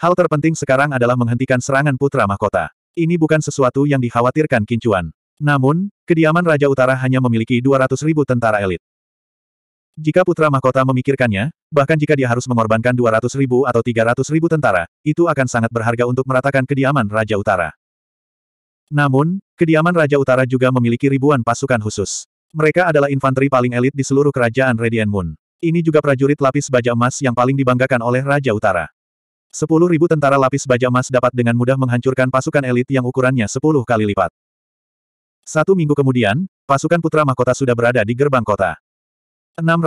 Hal terpenting sekarang adalah menghentikan serangan putra mahkota. Ini bukan sesuatu yang dikhawatirkan Kincuan. Namun, kediaman Raja Utara hanya memiliki 200 ribu tentara elit. Jika putra mahkota memikirkannya, bahkan jika dia harus mengorbankan 200 ribu atau 300 ribu tentara, itu akan sangat berharga untuk meratakan kediaman Raja Utara. Namun, kediaman Raja Utara juga memiliki ribuan pasukan khusus. Mereka adalah infanteri paling elit di seluruh kerajaan Radiant Moon. Ini juga prajurit lapis baja emas yang paling dibanggakan oleh Raja Utara. Sepuluh ribu tentara lapis baja emas dapat dengan mudah menghancurkan pasukan elit yang ukurannya 10 kali lipat. Satu minggu kemudian, pasukan putra mahkota sudah berada di gerbang kota. Enam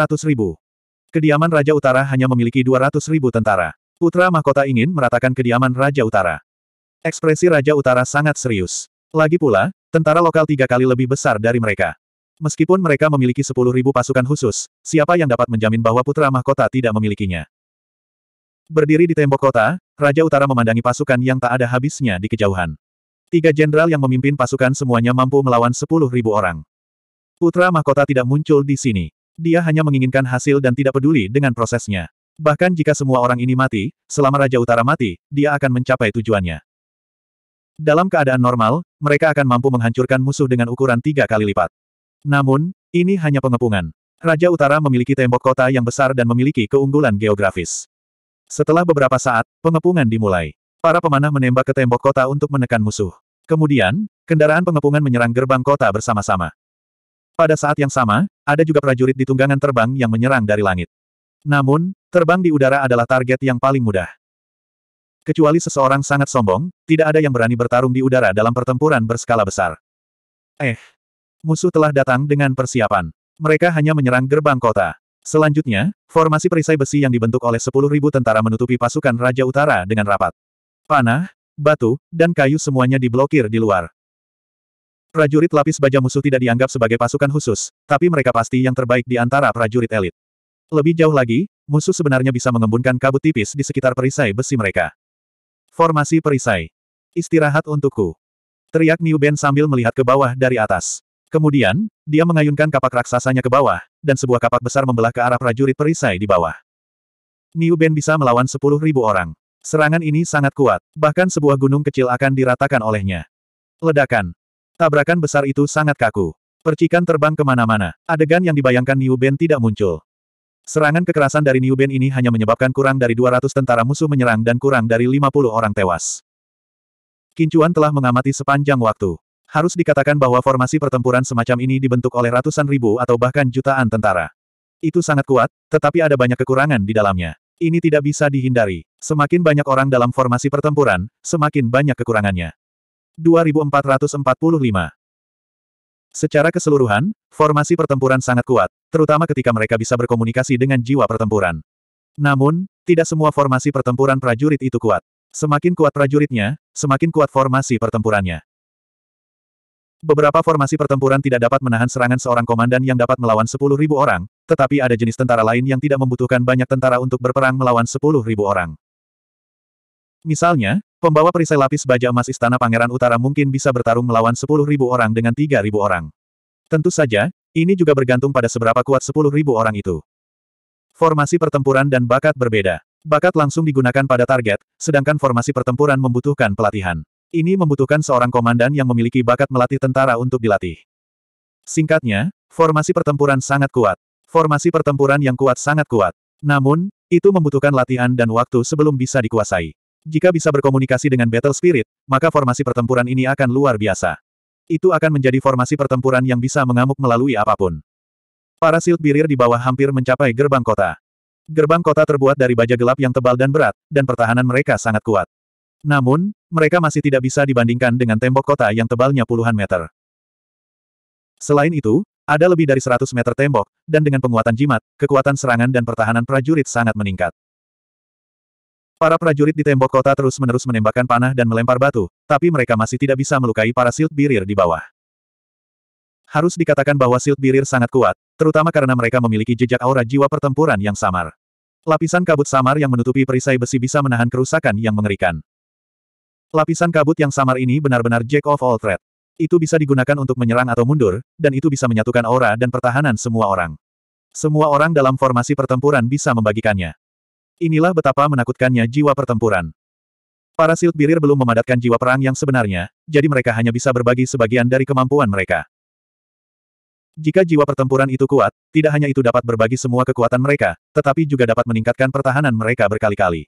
Kediaman Raja Utara hanya memiliki 200.000 tentara. Putra mahkota ingin meratakan kediaman Raja Utara. Ekspresi Raja Utara sangat serius. Lagi pula, tentara lokal tiga kali lebih besar dari mereka. Meskipun mereka memiliki sepuluh ribu pasukan khusus, siapa yang dapat menjamin bahwa putra mahkota tidak memilikinya? Berdiri di tembok kota, Raja Utara memandangi pasukan yang tak ada habisnya di kejauhan. Tiga jenderal yang memimpin pasukan semuanya mampu melawan sepuluh ribu orang. Putra mahkota tidak muncul di sini. Dia hanya menginginkan hasil dan tidak peduli dengan prosesnya. Bahkan jika semua orang ini mati, selama Raja Utara mati, dia akan mencapai tujuannya. Dalam keadaan normal, mereka akan mampu menghancurkan musuh dengan ukuran tiga kali lipat. Namun, ini hanya pengepungan. Raja Utara memiliki tembok kota yang besar dan memiliki keunggulan geografis. Setelah beberapa saat, pengepungan dimulai. Para pemanah menembak ke tembok kota untuk menekan musuh. Kemudian, kendaraan pengepungan menyerang gerbang kota bersama-sama. Pada saat yang sama, ada juga prajurit di tunggangan terbang yang menyerang dari langit. Namun, terbang di udara adalah target yang paling mudah. Kecuali seseorang sangat sombong, tidak ada yang berani bertarung di udara dalam pertempuran berskala besar. Eh. Musuh telah datang dengan persiapan. Mereka hanya menyerang gerbang kota. Selanjutnya, formasi perisai besi yang dibentuk oleh 10.000 tentara menutupi pasukan Raja Utara dengan rapat. Panah, batu, dan kayu semuanya diblokir di luar. Prajurit lapis baja musuh tidak dianggap sebagai pasukan khusus, tapi mereka pasti yang terbaik di antara prajurit elit. Lebih jauh lagi, musuh sebenarnya bisa mengembunkan kabut tipis di sekitar perisai besi mereka. Formasi perisai. Istirahat untukku. Teriak Niu Ben sambil melihat ke bawah dari atas. Kemudian, dia mengayunkan kapak raksasanya ke bawah, dan sebuah kapak besar membelah ke arah prajurit perisai di bawah. Niu Ben bisa melawan 10.000 orang. Serangan ini sangat kuat, bahkan sebuah gunung kecil akan diratakan olehnya. Ledakan. Tabrakan besar itu sangat kaku. Percikan terbang kemana-mana. Adegan yang dibayangkan Niu Ben tidak muncul. Serangan kekerasan dari New Ben ini hanya menyebabkan kurang dari 200 tentara musuh menyerang dan kurang dari 50 orang tewas. Kincuan telah mengamati sepanjang waktu. Harus dikatakan bahwa formasi pertempuran semacam ini dibentuk oleh ratusan ribu atau bahkan jutaan tentara. Itu sangat kuat, tetapi ada banyak kekurangan di dalamnya. Ini tidak bisa dihindari. Semakin banyak orang dalam formasi pertempuran, semakin banyak kekurangannya. 2445 Secara keseluruhan, formasi pertempuran sangat kuat, terutama ketika mereka bisa berkomunikasi dengan jiwa pertempuran. Namun, tidak semua formasi pertempuran prajurit itu kuat. Semakin kuat prajuritnya, semakin kuat formasi pertempurannya. Beberapa formasi pertempuran tidak dapat menahan serangan seorang komandan yang dapat melawan 10.000 orang, tetapi ada jenis tentara lain yang tidak membutuhkan banyak tentara untuk berperang melawan 10.000 orang. Misalnya, Pembawa perisai lapis baja emas Istana Pangeran Utara mungkin bisa bertarung melawan 10.000 orang dengan 3.000 orang. Tentu saja, ini juga bergantung pada seberapa kuat 10.000 orang itu. Formasi pertempuran dan bakat berbeda. Bakat langsung digunakan pada target, sedangkan formasi pertempuran membutuhkan pelatihan. Ini membutuhkan seorang komandan yang memiliki bakat melatih tentara untuk dilatih. Singkatnya, formasi pertempuran sangat kuat. Formasi pertempuran yang kuat sangat kuat. Namun, itu membutuhkan latihan dan waktu sebelum bisa dikuasai. Jika bisa berkomunikasi dengan Battle Spirit, maka formasi pertempuran ini akan luar biasa. Itu akan menjadi formasi pertempuran yang bisa mengamuk melalui apapun. Para silt birir di bawah hampir mencapai gerbang kota. Gerbang kota terbuat dari baja gelap yang tebal dan berat, dan pertahanan mereka sangat kuat. Namun, mereka masih tidak bisa dibandingkan dengan tembok kota yang tebalnya puluhan meter. Selain itu, ada lebih dari 100 meter tembok, dan dengan penguatan jimat, kekuatan serangan dan pertahanan prajurit sangat meningkat. Para prajurit di tembok kota terus-menerus menembakkan panah dan melempar batu, tapi mereka masih tidak bisa melukai para silt birir di bawah. Harus dikatakan bahwa silt birir sangat kuat, terutama karena mereka memiliki jejak aura jiwa pertempuran yang samar. Lapisan kabut samar yang menutupi perisai besi bisa menahan kerusakan yang mengerikan. Lapisan kabut yang samar ini benar-benar jack of all trade. Itu bisa digunakan untuk menyerang atau mundur, dan itu bisa menyatukan aura dan pertahanan semua orang. Semua orang dalam formasi pertempuran bisa membagikannya. Inilah betapa menakutkannya jiwa pertempuran. Para silt birir belum memadatkan jiwa perang yang sebenarnya, jadi mereka hanya bisa berbagi sebagian dari kemampuan mereka. Jika jiwa pertempuran itu kuat, tidak hanya itu dapat berbagi semua kekuatan mereka, tetapi juga dapat meningkatkan pertahanan mereka berkali-kali.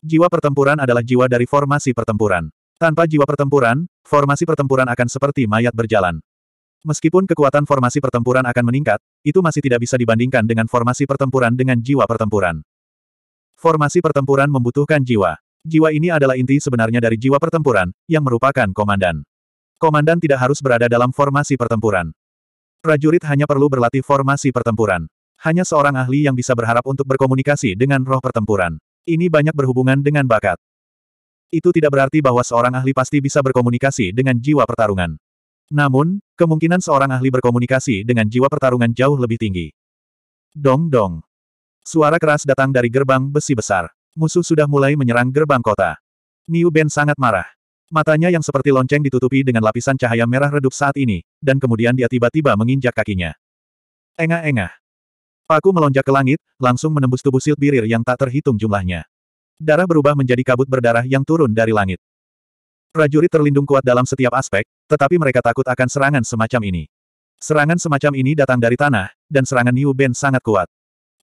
Jiwa pertempuran adalah jiwa dari formasi pertempuran. Tanpa jiwa pertempuran, formasi pertempuran akan seperti mayat berjalan. Meskipun kekuatan formasi pertempuran akan meningkat, itu masih tidak bisa dibandingkan dengan formasi pertempuran dengan jiwa pertempuran. Formasi pertempuran membutuhkan jiwa. Jiwa ini adalah inti sebenarnya dari jiwa pertempuran, yang merupakan komandan. Komandan tidak harus berada dalam formasi pertempuran. Prajurit hanya perlu berlatih formasi pertempuran. Hanya seorang ahli yang bisa berharap untuk berkomunikasi dengan roh pertempuran. Ini banyak berhubungan dengan bakat. Itu tidak berarti bahwa seorang ahli pasti bisa berkomunikasi dengan jiwa pertarungan. Namun, kemungkinan seorang ahli berkomunikasi dengan jiwa pertarungan jauh lebih tinggi. Dong dong. Suara keras datang dari gerbang besi besar. Musuh sudah mulai menyerang gerbang kota. Niu Ben sangat marah. Matanya yang seperti lonceng ditutupi dengan lapisan cahaya merah redup saat ini, dan kemudian dia tiba-tiba menginjak kakinya. Engah-engah. Paku melonjak ke langit, langsung menembus tubuh silt birir yang tak terhitung jumlahnya. Darah berubah menjadi kabut berdarah yang turun dari langit. Prajurit terlindung kuat dalam setiap aspek, tetapi mereka takut akan serangan semacam ini. Serangan semacam ini datang dari tanah, dan serangan Niu Ben sangat kuat.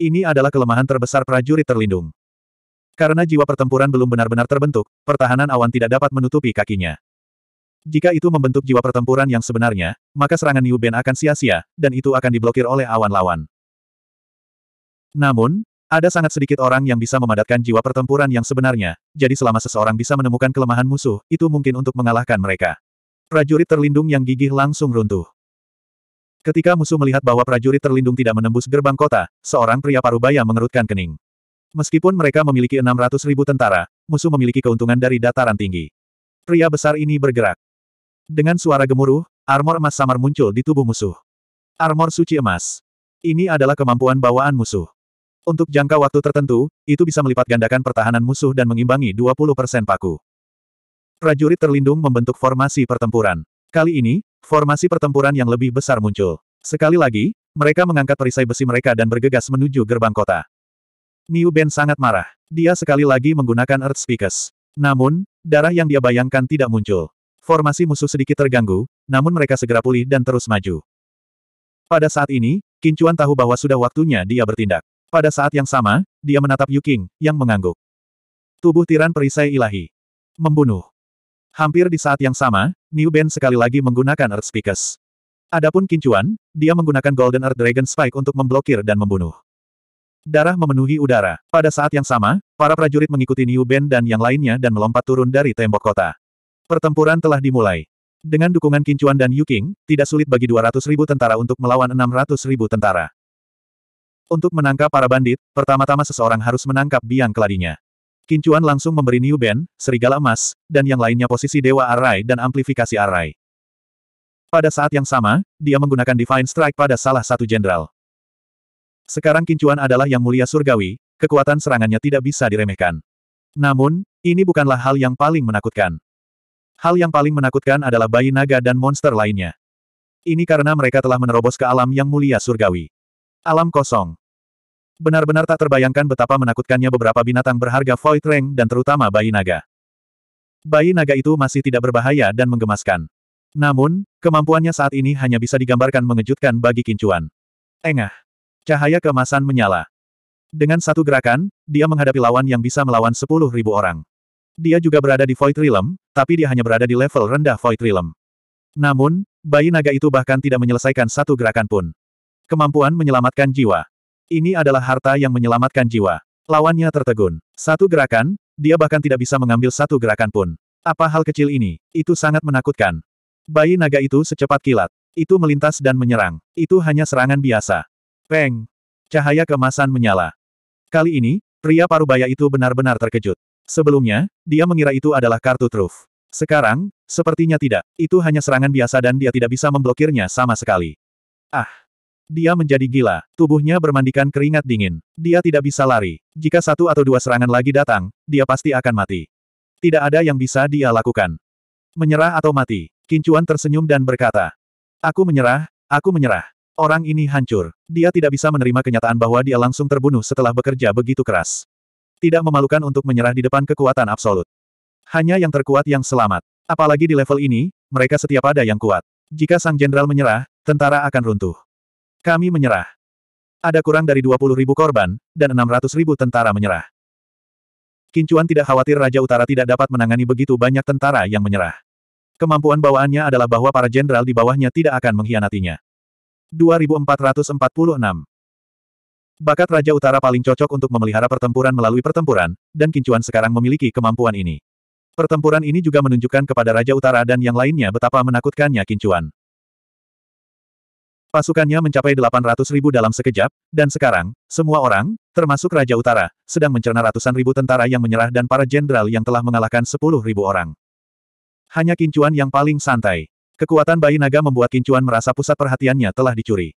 Ini adalah kelemahan terbesar prajurit terlindung. Karena jiwa pertempuran belum benar-benar terbentuk, pertahanan awan tidak dapat menutupi kakinya. Jika itu membentuk jiwa pertempuran yang sebenarnya, maka serangan New Ben akan sia-sia, dan itu akan diblokir oleh awan lawan. Namun, ada sangat sedikit orang yang bisa memadatkan jiwa pertempuran yang sebenarnya, jadi selama seseorang bisa menemukan kelemahan musuh, itu mungkin untuk mengalahkan mereka. Prajurit terlindung yang gigih langsung runtuh. Ketika musuh melihat bahwa prajurit terlindung tidak menembus gerbang kota, seorang pria parubaya mengerutkan kening. Meskipun mereka memiliki 600 ribu tentara, musuh memiliki keuntungan dari dataran tinggi. Pria besar ini bergerak. Dengan suara gemuruh, armor emas samar muncul di tubuh musuh. Armor suci emas. Ini adalah kemampuan bawaan musuh. Untuk jangka waktu tertentu, itu bisa melipat gandakan pertahanan musuh dan mengimbangi 20% paku. Prajurit terlindung membentuk formasi pertempuran. Kali ini, Formasi pertempuran yang lebih besar muncul. Sekali lagi, mereka mengangkat perisai besi mereka dan bergegas menuju gerbang kota. Niu Ben sangat marah. Dia sekali lagi menggunakan Earth Speakers. Namun, darah yang dia bayangkan tidak muncul. Formasi musuh sedikit terganggu, namun mereka segera pulih dan terus maju. Pada saat ini, Kincuan tahu bahwa sudah waktunya dia bertindak. Pada saat yang sama, dia menatap Yuking, yang mengangguk. Tubuh tiran perisai ilahi. Membunuh. Hampir di saat yang sama, New Ben sekali lagi menggunakan Earth Speakers. Adapun Kincuan, dia menggunakan Golden Earth Dragon Spike untuk memblokir dan membunuh. Darah memenuhi udara. Pada saat yang sama, para prajurit mengikuti New Ben dan yang lainnya dan melompat turun dari tembok kota. Pertempuran telah dimulai. Dengan dukungan Kincuan dan Yuking, tidak sulit bagi 200 ribu tentara untuk melawan 600 ribu tentara. Untuk menangkap para bandit, pertama-tama seseorang harus menangkap biang keladinya. Kincuan langsung memberi New Ben Serigala Emas, dan yang lainnya posisi Dewa Arai dan amplifikasi Arai. Pada saat yang sama, dia menggunakan Divine Strike pada salah satu jenderal. Sekarang Kincuan adalah yang mulia surgawi, kekuatan serangannya tidak bisa diremehkan. Namun, ini bukanlah hal yang paling menakutkan. Hal yang paling menakutkan adalah bayi naga dan monster lainnya. Ini karena mereka telah menerobos ke alam yang mulia surgawi. Alam kosong. Benar-benar tak terbayangkan betapa menakutkannya beberapa binatang berharga Void Rank dan terutama bayi naga. Bayi naga itu masih tidak berbahaya dan menggemaskan. Namun, kemampuannya saat ini hanya bisa digambarkan mengejutkan bagi kincuan. Engah. Cahaya kemasan menyala. Dengan satu gerakan, dia menghadapi lawan yang bisa melawan sepuluh ribu orang. Dia juga berada di Void Realm, tapi dia hanya berada di level rendah Void Realm. Namun, bayi naga itu bahkan tidak menyelesaikan satu gerakan pun. Kemampuan menyelamatkan jiwa. Ini adalah harta yang menyelamatkan jiwa. Lawannya tertegun. Satu gerakan, dia bahkan tidak bisa mengambil satu gerakan pun. Apa hal kecil ini? Itu sangat menakutkan. Bayi naga itu secepat kilat. Itu melintas dan menyerang. Itu hanya serangan biasa. Peng! Cahaya kemasan menyala. Kali ini, pria parubaya itu benar-benar terkejut. Sebelumnya, dia mengira itu adalah kartu truf. Sekarang, sepertinya tidak. Itu hanya serangan biasa dan dia tidak bisa memblokirnya sama sekali. Ah! Dia menjadi gila, tubuhnya bermandikan keringat dingin. Dia tidak bisa lari. Jika satu atau dua serangan lagi datang, dia pasti akan mati. Tidak ada yang bisa dia lakukan. Menyerah atau mati, Kincuan tersenyum dan berkata. Aku menyerah, aku menyerah. Orang ini hancur. Dia tidak bisa menerima kenyataan bahwa dia langsung terbunuh setelah bekerja begitu keras. Tidak memalukan untuk menyerah di depan kekuatan absolut. Hanya yang terkuat yang selamat. Apalagi di level ini, mereka setiap ada yang kuat. Jika sang jenderal menyerah, tentara akan runtuh. Kami menyerah. Ada kurang dari 20 ribu korban, dan 600 ribu tentara menyerah. Kincuan tidak khawatir Raja Utara tidak dapat menangani begitu banyak tentara yang menyerah. Kemampuan bawaannya adalah bahwa para jenderal di bawahnya tidak akan mengkhianatinya. 2446 Bakat Raja Utara paling cocok untuk memelihara pertempuran melalui pertempuran, dan Kincuan sekarang memiliki kemampuan ini. Pertempuran ini juga menunjukkan kepada Raja Utara dan yang lainnya betapa menakutkannya Kincuan. Pasukannya mencapai 800 ribu dalam sekejap, dan sekarang, semua orang, termasuk Raja Utara, sedang mencerna ratusan ribu tentara yang menyerah dan para jenderal yang telah mengalahkan 10 ribu orang. Hanya kincuan yang paling santai. Kekuatan bayi naga membuat kincuan merasa pusat perhatiannya telah dicuri.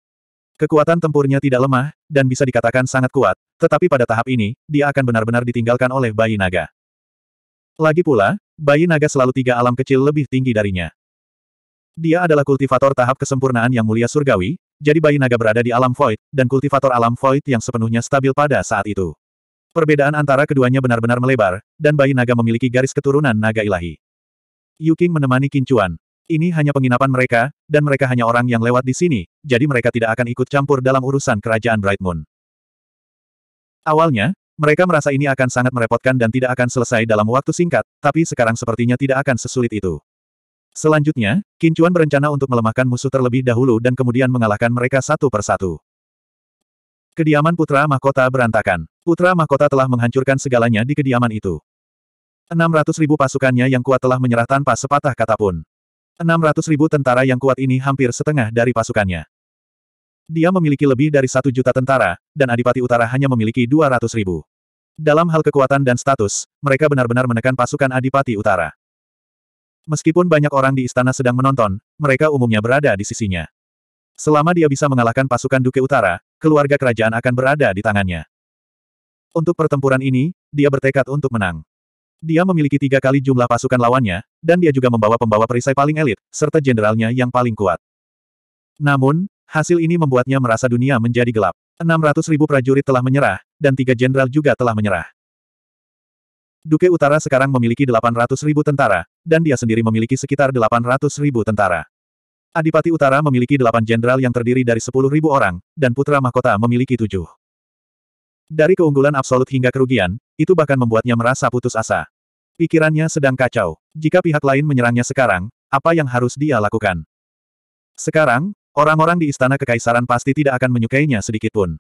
Kekuatan tempurnya tidak lemah, dan bisa dikatakan sangat kuat, tetapi pada tahap ini, dia akan benar-benar ditinggalkan oleh bayi naga. Lagi pula, bayi naga selalu tiga alam kecil lebih tinggi darinya. Dia adalah kultivator tahap kesempurnaan yang mulia surgawi, jadi bayi naga berada di alam void, dan kultivator alam void yang sepenuhnya stabil pada saat itu. Perbedaan antara keduanya benar-benar melebar, dan bayi naga memiliki garis keturunan naga ilahi. Yuking menemani Kincuan. Ini hanya penginapan mereka, dan mereka hanya orang yang lewat di sini, jadi mereka tidak akan ikut campur dalam urusan kerajaan Bright Moon. Awalnya, mereka merasa ini akan sangat merepotkan dan tidak akan selesai dalam waktu singkat, tapi sekarang sepertinya tidak akan sesulit itu. Selanjutnya, Kincuan berencana untuk melemahkan musuh terlebih dahulu dan kemudian mengalahkan mereka satu persatu. Kediaman Putra Mahkota berantakan. Putra Mahkota telah menghancurkan segalanya di kediaman itu. 600 ribu pasukannya yang kuat telah menyerah tanpa sepatah kata pun. 600 ribu tentara yang kuat ini hampir setengah dari pasukannya. Dia memiliki lebih dari satu juta tentara, dan Adipati Utara hanya memiliki 200 ribu. Dalam hal kekuatan dan status, mereka benar-benar menekan pasukan Adipati Utara. Meskipun banyak orang di istana sedang menonton, mereka umumnya berada di sisinya. Selama dia bisa mengalahkan pasukan Duke Utara, keluarga kerajaan akan berada di tangannya. Untuk pertempuran ini, dia bertekad untuk menang. Dia memiliki tiga kali jumlah pasukan lawannya, dan dia juga membawa pembawa perisai paling elit, serta jenderalnya yang paling kuat. Namun, hasil ini membuatnya merasa dunia menjadi gelap. 600 ribu prajurit telah menyerah, dan tiga jenderal juga telah menyerah. Duke Utara sekarang memiliki 800 ribu tentara, dan dia sendiri memiliki sekitar 800 ribu tentara. Adipati Utara memiliki 8 jenderal yang terdiri dari 10 ribu orang, dan Putra Mahkota memiliki 7. Dari keunggulan absolut hingga kerugian, itu bahkan membuatnya merasa putus asa. Pikirannya sedang kacau. Jika pihak lain menyerangnya sekarang, apa yang harus dia lakukan? Sekarang, orang-orang di Istana Kekaisaran pasti tidak akan menyukainya sedikitpun.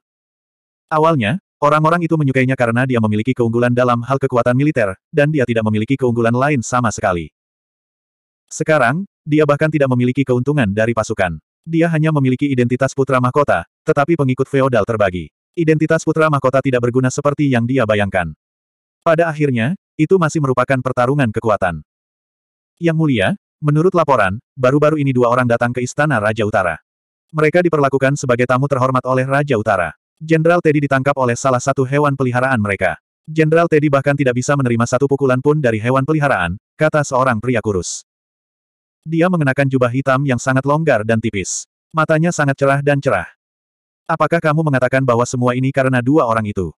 Awalnya, Orang-orang itu menyukainya karena dia memiliki keunggulan dalam hal kekuatan militer, dan dia tidak memiliki keunggulan lain sama sekali. Sekarang, dia bahkan tidak memiliki keuntungan dari pasukan. Dia hanya memiliki identitas putra mahkota, tetapi pengikut feodal terbagi. Identitas putra mahkota tidak berguna seperti yang dia bayangkan. Pada akhirnya, itu masih merupakan pertarungan kekuatan. Yang mulia, menurut laporan, baru-baru ini dua orang datang ke Istana Raja Utara. Mereka diperlakukan sebagai tamu terhormat oleh Raja Utara. Jenderal Teddy ditangkap oleh salah satu hewan peliharaan mereka. Jenderal Teddy bahkan tidak bisa menerima satu pukulan pun dari hewan peliharaan, kata seorang pria kurus. Dia mengenakan jubah hitam yang sangat longgar dan tipis. Matanya sangat cerah dan cerah. Apakah kamu mengatakan bahwa semua ini karena dua orang itu?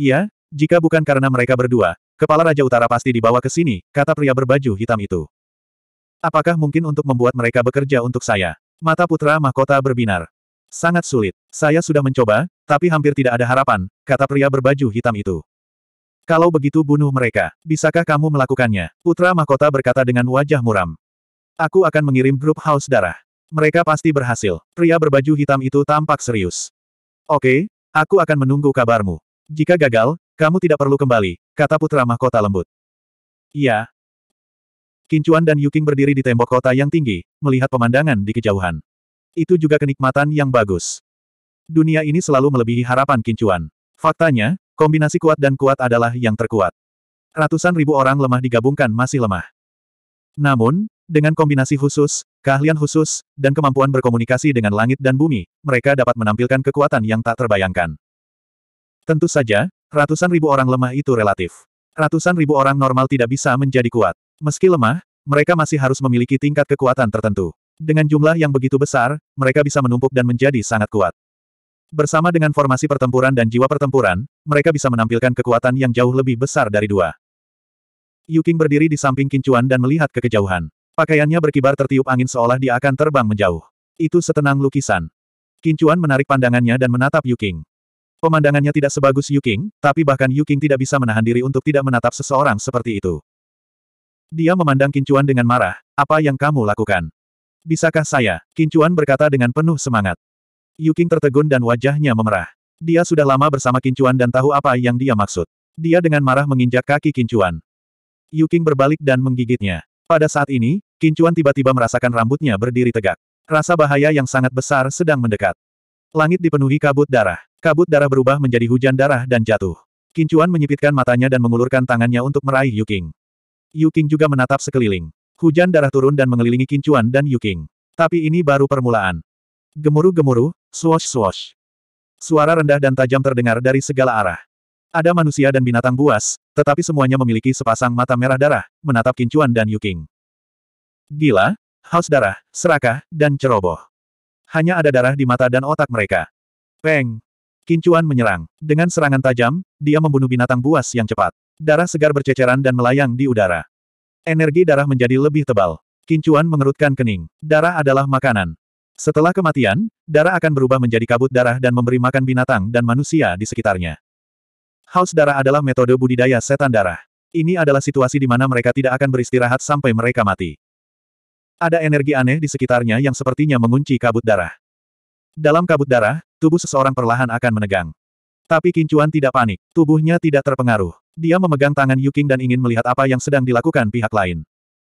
Iya, jika bukan karena mereka berdua, kepala Raja Utara pasti dibawa ke sini, kata pria berbaju hitam itu. Apakah mungkin untuk membuat mereka bekerja untuk saya? Mata putra mahkota berbinar. Sangat sulit. Saya sudah mencoba, tapi hampir tidak ada harapan, kata pria berbaju hitam itu. Kalau begitu bunuh mereka, bisakah kamu melakukannya? Putra Mahkota berkata dengan wajah muram. Aku akan mengirim grup haus darah. Mereka pasti berhasil. Pria berbaju hitam itu tampak serius. Oke, aku akan menunggu kabarmu. Jika gagal, kamu tidak perlu kembali, kata Putra Mahkota lembut. Iya. Kincuan dan Yuking berdiri di tembok kota yang tinggi, melihat pemandangan di kejauhan. Itu juga kenikmatan yang bagus. Dunia ini selalu melebihi harapan Kincuan. Faktanya, kombinasi kuat dan kuat adalah yang terkuat. Ratusan ribu orang lemah digabungkan masih lemah. Namun, dengan kombinasi khusus, keahlian khusus, dan kemampuan berkomunikasi dengan langit dan bumi, mereka dapat menampilkan kekuatan yang tak terbayangkan. Tentu saja, ratusan ribu orang lemah itu relatif. Ratusan ribu orang normal tidak bisa menjadi kuat. Meski lemah, mereka masih harus memiliki tingkat kekuatan tertentu. Dengan jumlah yang begitu besar, mereka bisa menumpuk dan menjadi sangat kuat. Bersama dengan formasi pertempuran dan jiwa pertempuran, mereka bisa menampilkan kekuatan yang jauh lebih besar dari dua. Yuking berdiri di samping Kincuan dan melihat ke kejauhan. Pakaiannya berkibar tertiup angin seolah dia akan terbang menjauh. Itu setenang lukisan. Kincuan menarik pandangannya dan menatap Yuking. Pemandangannya tidak sebagus Yuking, tapi bahkan Yuking tidak bisa menahan diri untuk tidak menatap seseorang seperti itu. Dia memandang Kincuan dengan marah, apa yang kamu lakukan? Bisakah saya? Kincuan berkata dengan penuh semangat. Yuking tertegun dan wajahnya memerah. Dia sudah lama bersama Kincuan dan tahu apa yang dia maksud. Dia dengan marah menginjak kaki Kincuan. Yuking berbalik dan menggigitnya. Pada saat ini, Kincuan tiba-tiba merasakan rambutnya berdiri tegak. Rasa bahaya yang sangat besar sedang mendekat. Langit dipenuhi kabut darah. Kabut darah berubah menjadi hujan darah dan jatuh. Kincuan menyipitkan matanya dan mengulurkan tangannya untuk meraih Yuking. Yuking juga menatap sekeliling. Hujan darah turun dan mengelilingi Kincuan dan Yuking. Tapi ini baru permulaan. Gemuruh-gemuruh, swosh swosh. Suara rendah dan tajam terdengar dari segala arah. Ada manusia dan binatang buas, tetapi semuanya memiliki sepasang mata merah darah, menatap Kincuan dan Yuking. Gila, haus darah, serakah, dan ceroboh. Hanya ada darah di mata dan otak mereka. Peng! Kincuan menyerang. Dengan serangan tajam, dia membunuh binatang buas yang cepat. Darah segar berceceran dan melayang di udara. Energi darah menjadi lebih tebal. Kincuan mengerutkan kening. Darah adalah makanan. Setelah kematian, darah akan berubah menjadi kabut darah dan memberi makan binatang dan manusia di sekitarnya. Haus darah adalah metode budidaya setan darah. Ini adalah situasi di mana mereka tidak akan beristirahat sampai mereka mati. Ada energi aneh di sekitarnya yang sepertinya mengunci kabut darah. Dalam kabut darah, tubuh seseorang perlahan akan menegang. Tapi Kincuan tidak panik, tubuhnya tidak terpengaruh. Dia memegang tangan Yuking dan ingin melihat apa yang sedang dilakukan pihak lain.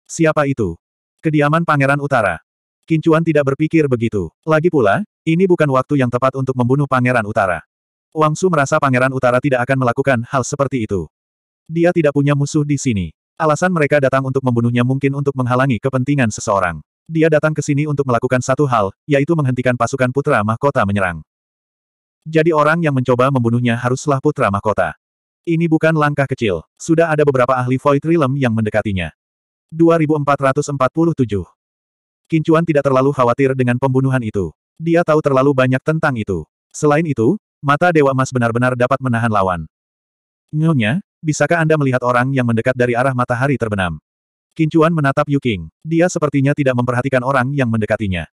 Siapa itu? Kediaman Pangeran Utara. Kincuan tidak berpikir begitu. Lagi pula, ini bukan waktu yang tepat untuk membunuh Pangeran Utara. Wang Su merasa Pangeran Utara tidak akan melakukan hal seperti itu. Dia tidak punya musuh di sini. Alasan mereka datang untuk membunuhnya mungkin untuk menghalangi kepentingan seseorang. Dia datang ke sini untuk melakukan satu hal, yaitu menghentikan pasukan putra mahkota menyerang. Jadi orang yang mencoba membunuhnya haruslah putra mahkota. Ini bukan langkah kecil, sudah ada beberapa ahli Void Realm yang mendekatinya. 2447 Kincuan tidak terlalu khawatir dengan pembunuhan itu. Dia tahu terlalu banyak tentang itu. Selain itu, mata Dewa Emas benar-benar dapat menahan lawan. Nyonya, bisakah Anda melihat orang yang mendekat dari arah matahari terbenam? Kincuan menatap Yuking. Dia sepertinya tidak memperhatikan orang yang mendekatinya.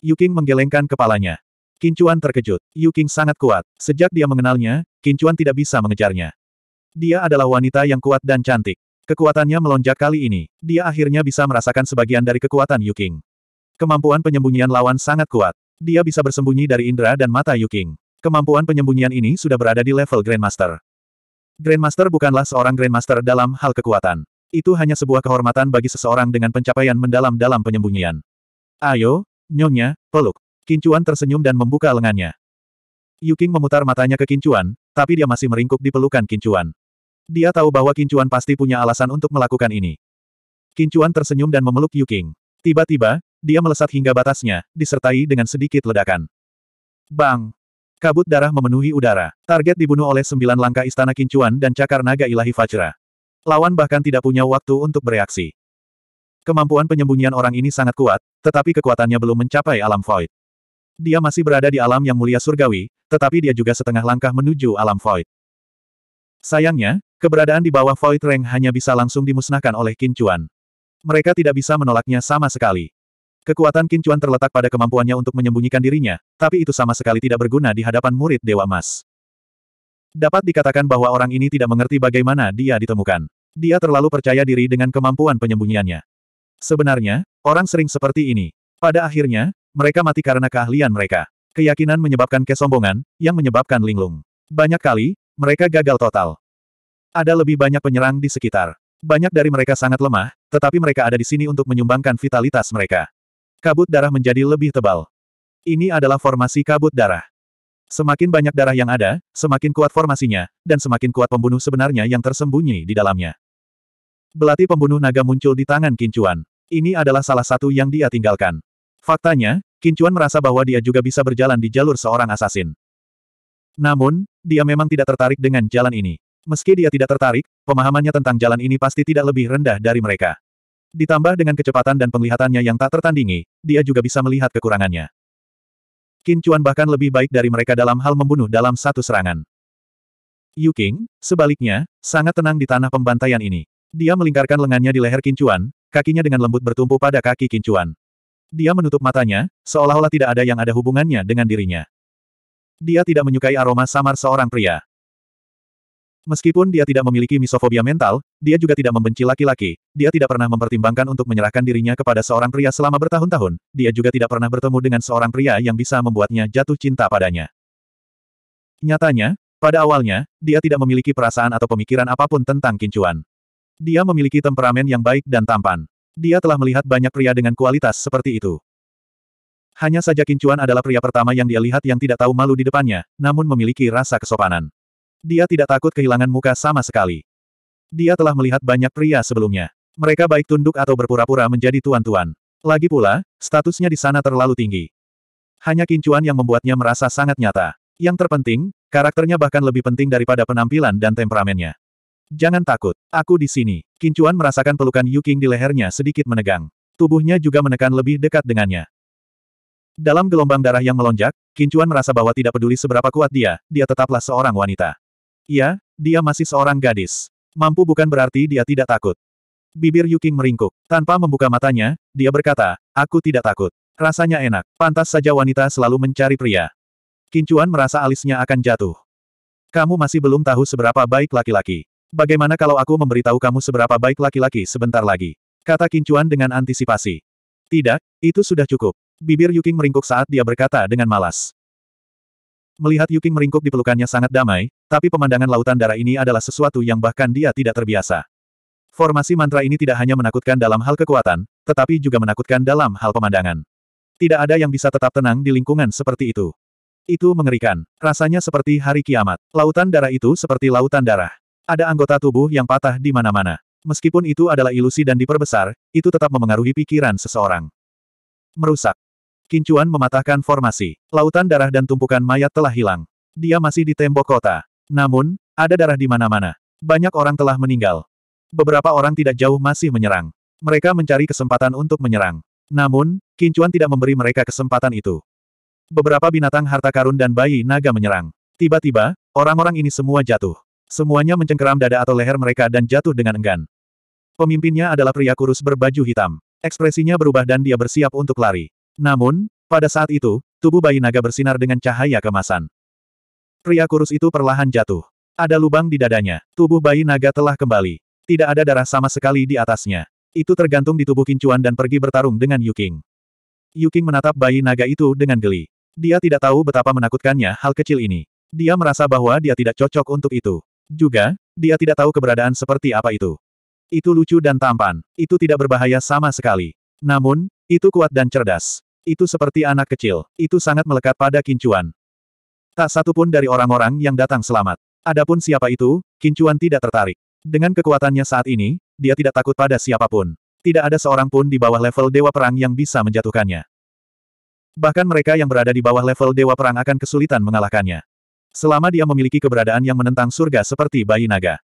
Yuking menggelengkan kepalanya. Kincuan terkejut. Yu Qing sangat kuat. Sejak dia mengenalnya, Kincuan tidak bisa mengejarnya. Dia adalah wanita yang kuat dan cantik. Kekuatannya melonjak kali ini. Dia akhirnya bisa merasakan sebagian dari kekuatan Yu Qing. Kemampuan penyembunyian lawan sangat kuat. Dia bisa bersembunyi dari indera dan mata Yu Qing. Kemampuan penyembunyian ini sudah berada di level Grandmaster. Grandmaster bukanlah seorang Grandmaster dalam hal kekuatan. Itu hanya sebuah kehormatan bagi seseorang dengan pencapaian mendalam dalam penyembunyian. Ayo, nyonya, peluk. Kincuan tersenyum dan membuka lengannya. Yuking memutar matanya ke Kincuan, tapi dia masih meringkuk di pelukan Kincuan. Dia tahu bahwa Kincuan pasti punya alasan untuk melakukan ini. Kincuan tersenyum dan memeluk Yuking. Tiba-tiba, dia melesat hingga batasnya, disertai dengan sedikit ledakan. Bang! Kabut darah memenuhi udara. Target dibunuh oleh sembilan langkah istana Kincuan dan cakar naga ilahi Fajra. Lawan bahkan tidak punya waktu untuk bereaksi. Kemampuan penyembunyian orang ini sangat kuat, tetapi kekuatannya belum mencapai alam void. Dia masih berada di alam yang mulia surgawi, tetapi dia juga setengah langkah menuju alam void. Sayangnya, keberadaan di bawah void rank hanya bisa langsung dimusnahkan oleh Kincuan. Mereka tidak bisa menolaknya sama sekali. Kekuatan Kincuan terletak pada kemampuannya untuk menyembunyikan dirinya, tapi itu sama sekali tidak berguna di hadapan murid Dewa Mas. Dapat dikatakan bahwa orang ini tidak mengerti bagaimana dia ditemukan. Dia terlalu percaya diri dengan kemampuan penyembunyiannya. Sebenarnya, orang sering seperti ini. Pada akhirnya, mereka mati karena keahlian mereka. Keyakinan menyebabkan kesombongan, yang menyebabkan linglung. Banyak kali, mereka gagal total. Ada lebih banyak penyerang di sekitar. Banyak dari mereka sangat lemah, tetapi mereka ada di sini untuk menyumbangkan vitalitas mereka. Kabut darah menjadi lebih tebal. Ini adalah formasi kabut darah. Semakin banyak darah yang ada, semakin kuat formasinya, dan semakin kuat pembunuh sebenarnya yang tersembunyi di dalamnya. Belati pembunuh naga muncul di tangan Kincuan. Ini adalah salah satu yang dia tinggalkan. Faktanya, Kincuan merasa bahwa dia juga bisa berjalan di jalur seorang asasin. Namun, dia memang tidak tertarik dengan jalan ini. Meski dia tidak tertarik, pemahamannya tentang jalan ini pasti tidak lebih rendah dari mereka. Ditambah dengan kecepatan dan penglihatannya yang tak tertandingi, dia juga bisa melihat kekurangannya. Kincuan bahkan lebih baik dari mereka dalam hal membunuh dalam satu serangan. Yu Qing, sebaliknya, sangat tenang di tanah pembantaian ini. Dia melingkarkan lengannya di leher Kincuan, kakinya dengan lembut bertumpu pada kaki Kincuan. Dia menutup matanya, seolah-olah tidak ada yang ada hubungannya dengan dirinya. Dia tidak menyukai aroma samar seorang pria. Meskipun dia tidak memiliki misofobia mental, dia juga tidak membenci laki-laki. Dia tidak pernah mempertimbangkan untuk menyerahkan dirinya kepada seorang pria selama bertahun-tahun. Dia juga tidak pernah bertemu dengan seorang pria yang bisa membuatnya jatuh cinta padanya. Nyatanya, pada awalnya, dia tidak memiliki perasaan atau pemikiran apapun tentang kincuan. Dia memiliki temperamen yang baik dan tampan. Dia telah melihat banyak pria dengan kualitas seperti itu. Hanya saja Kincuan adalah pria pertama yang dia lihat yang tidak tahu malu di depannya, namun memiliki rasa kesopanan. Dia tidak takut kehilangan muka sama sekali. Dia telah melihat banyak pria sebelumnya. Mereka baik tunduk atau berpura-pura menjadi tuan-tuan. Lagi pula, statusnya di sana terlalu tinggi. Hanya Kincuan yang membuatnya merasa sangat nyata. Yang terpenting, karakternya bahkan lebih penting daripada penampilan dan temperamennya. Jangan takut, aku di sini. Kincuan merasakan pelukan Yuking di lehernya sedikit menegang. Tubuhnya juga menekan lebih dekat dengannya. Dalam gelombang darah yang melonjak, Kincuan merasa bahwa tidak peduli seberapa kuat dia, dia tetaplah seorang wanita. Iya, dia masih seorang gadis. Mampu bukan berarti dia tidak takut. Bibir Yuking meringkuk. Tanpa membuka matanya, dia berkata, aku tidak takut. Rasanya enak, pantas saja wanita selalu mencari pria. Kincuan merasa alisnya akan jatuh. Kamu masih belum tahu seberapa baik laki-laki. Bagaimana kalau aku memberitahu kamu seberapa baik laki-laki sebentar lagi? Kata Kincuan dengan antisipasi. Tidak, itu sudah cukup. Bibir Yuking meringkuk saat dia berkata dengan malas. Melihat Yuking meringkuk di pelukannya sangat damai, tapi pemandangan lautan darah ini adalah sesuatu yang bahkan dia tidak terbiasa. Formasi mantra ini tidak hanya menakutkan dalam hal kekuatan, tetapi juga menakutkan dalam hal pemandangan. Tidak ada yang bisa tetap tenang di lingkungan seperti itu. Itu mengerikan. Rasanya seperti hari kiamat. Lautan darah itu seperti lautan darah. Ada anggota tubuh yang patah di mana-mana. Meskipun itu adalah ilusi dan diperbesar, itu tetap memengaruhi pikiran seseorang. Merusak. Kincuan mematahkan formasi. Lautan darah dan tumpukan mayat telah hilang. Dia masih di tembok kota. Namun, ada darah di mana-mana. Banyak orang telah meninggal. Beberapa orang tidak jauh masih menyerang. Mereka mencari kesempatan untuk menyerang. Namun, Kincuan tidak memberi mereka kesempatan itu. Beberapa binatang harta karun dan bayi naga menyerang. Tiba-tiba, orang-orang ini semua jatuh. Semuanya mencengkeram dada atau leher mereka dan jatuh dengan enggan. Pemimpinnya adalah pria kurus berbaju hitam. Ekspresinya berubah dan dia bersiap untuk lari. Namun, pada saat itu, tubuh bayi naga bersinar dengan cahaya kemasan. Pria kurus itu perlahan jatuh. Ada lubang di dadanya. Tubuh bayi naga telah kembali. Tidak ada darah sama sekali di atasnya. Itu tergantung di tubuh Kincuan dan pergi bertarung dengan Yuking. Yuking menatap bayi naga itu dengan geli. Dia tidak tahu betapa menakutkannya hal kecil ini. Dia merasa bahwa dia tidak cocok untuk itu. Juga, dia tidak tahu keberadaan seperti apa itu. Itu lucu dan tampan. Itu tidak berbahaya sama sekali. Namun, itu kuat dan cerdas. Itu seperti anak kecil. Itu sangat melekat pada Kincuan. Tak satu pun dari orang-orang yang datang selamat. Adapun siapa itu, Kincuan tidak tertarik. Dengan kekuatannya saat ini, dia tidak takut pada siapapun. Tidak ada seorang pun di bawah level Dewa Perang yang bisa menjatuhkannya. Bahkan mereka yang berada di bawah level Dewa Perang akan kesulitan mengalahkannya selama dia memiliki keberadaan yang menentang surga seperti bayi naga.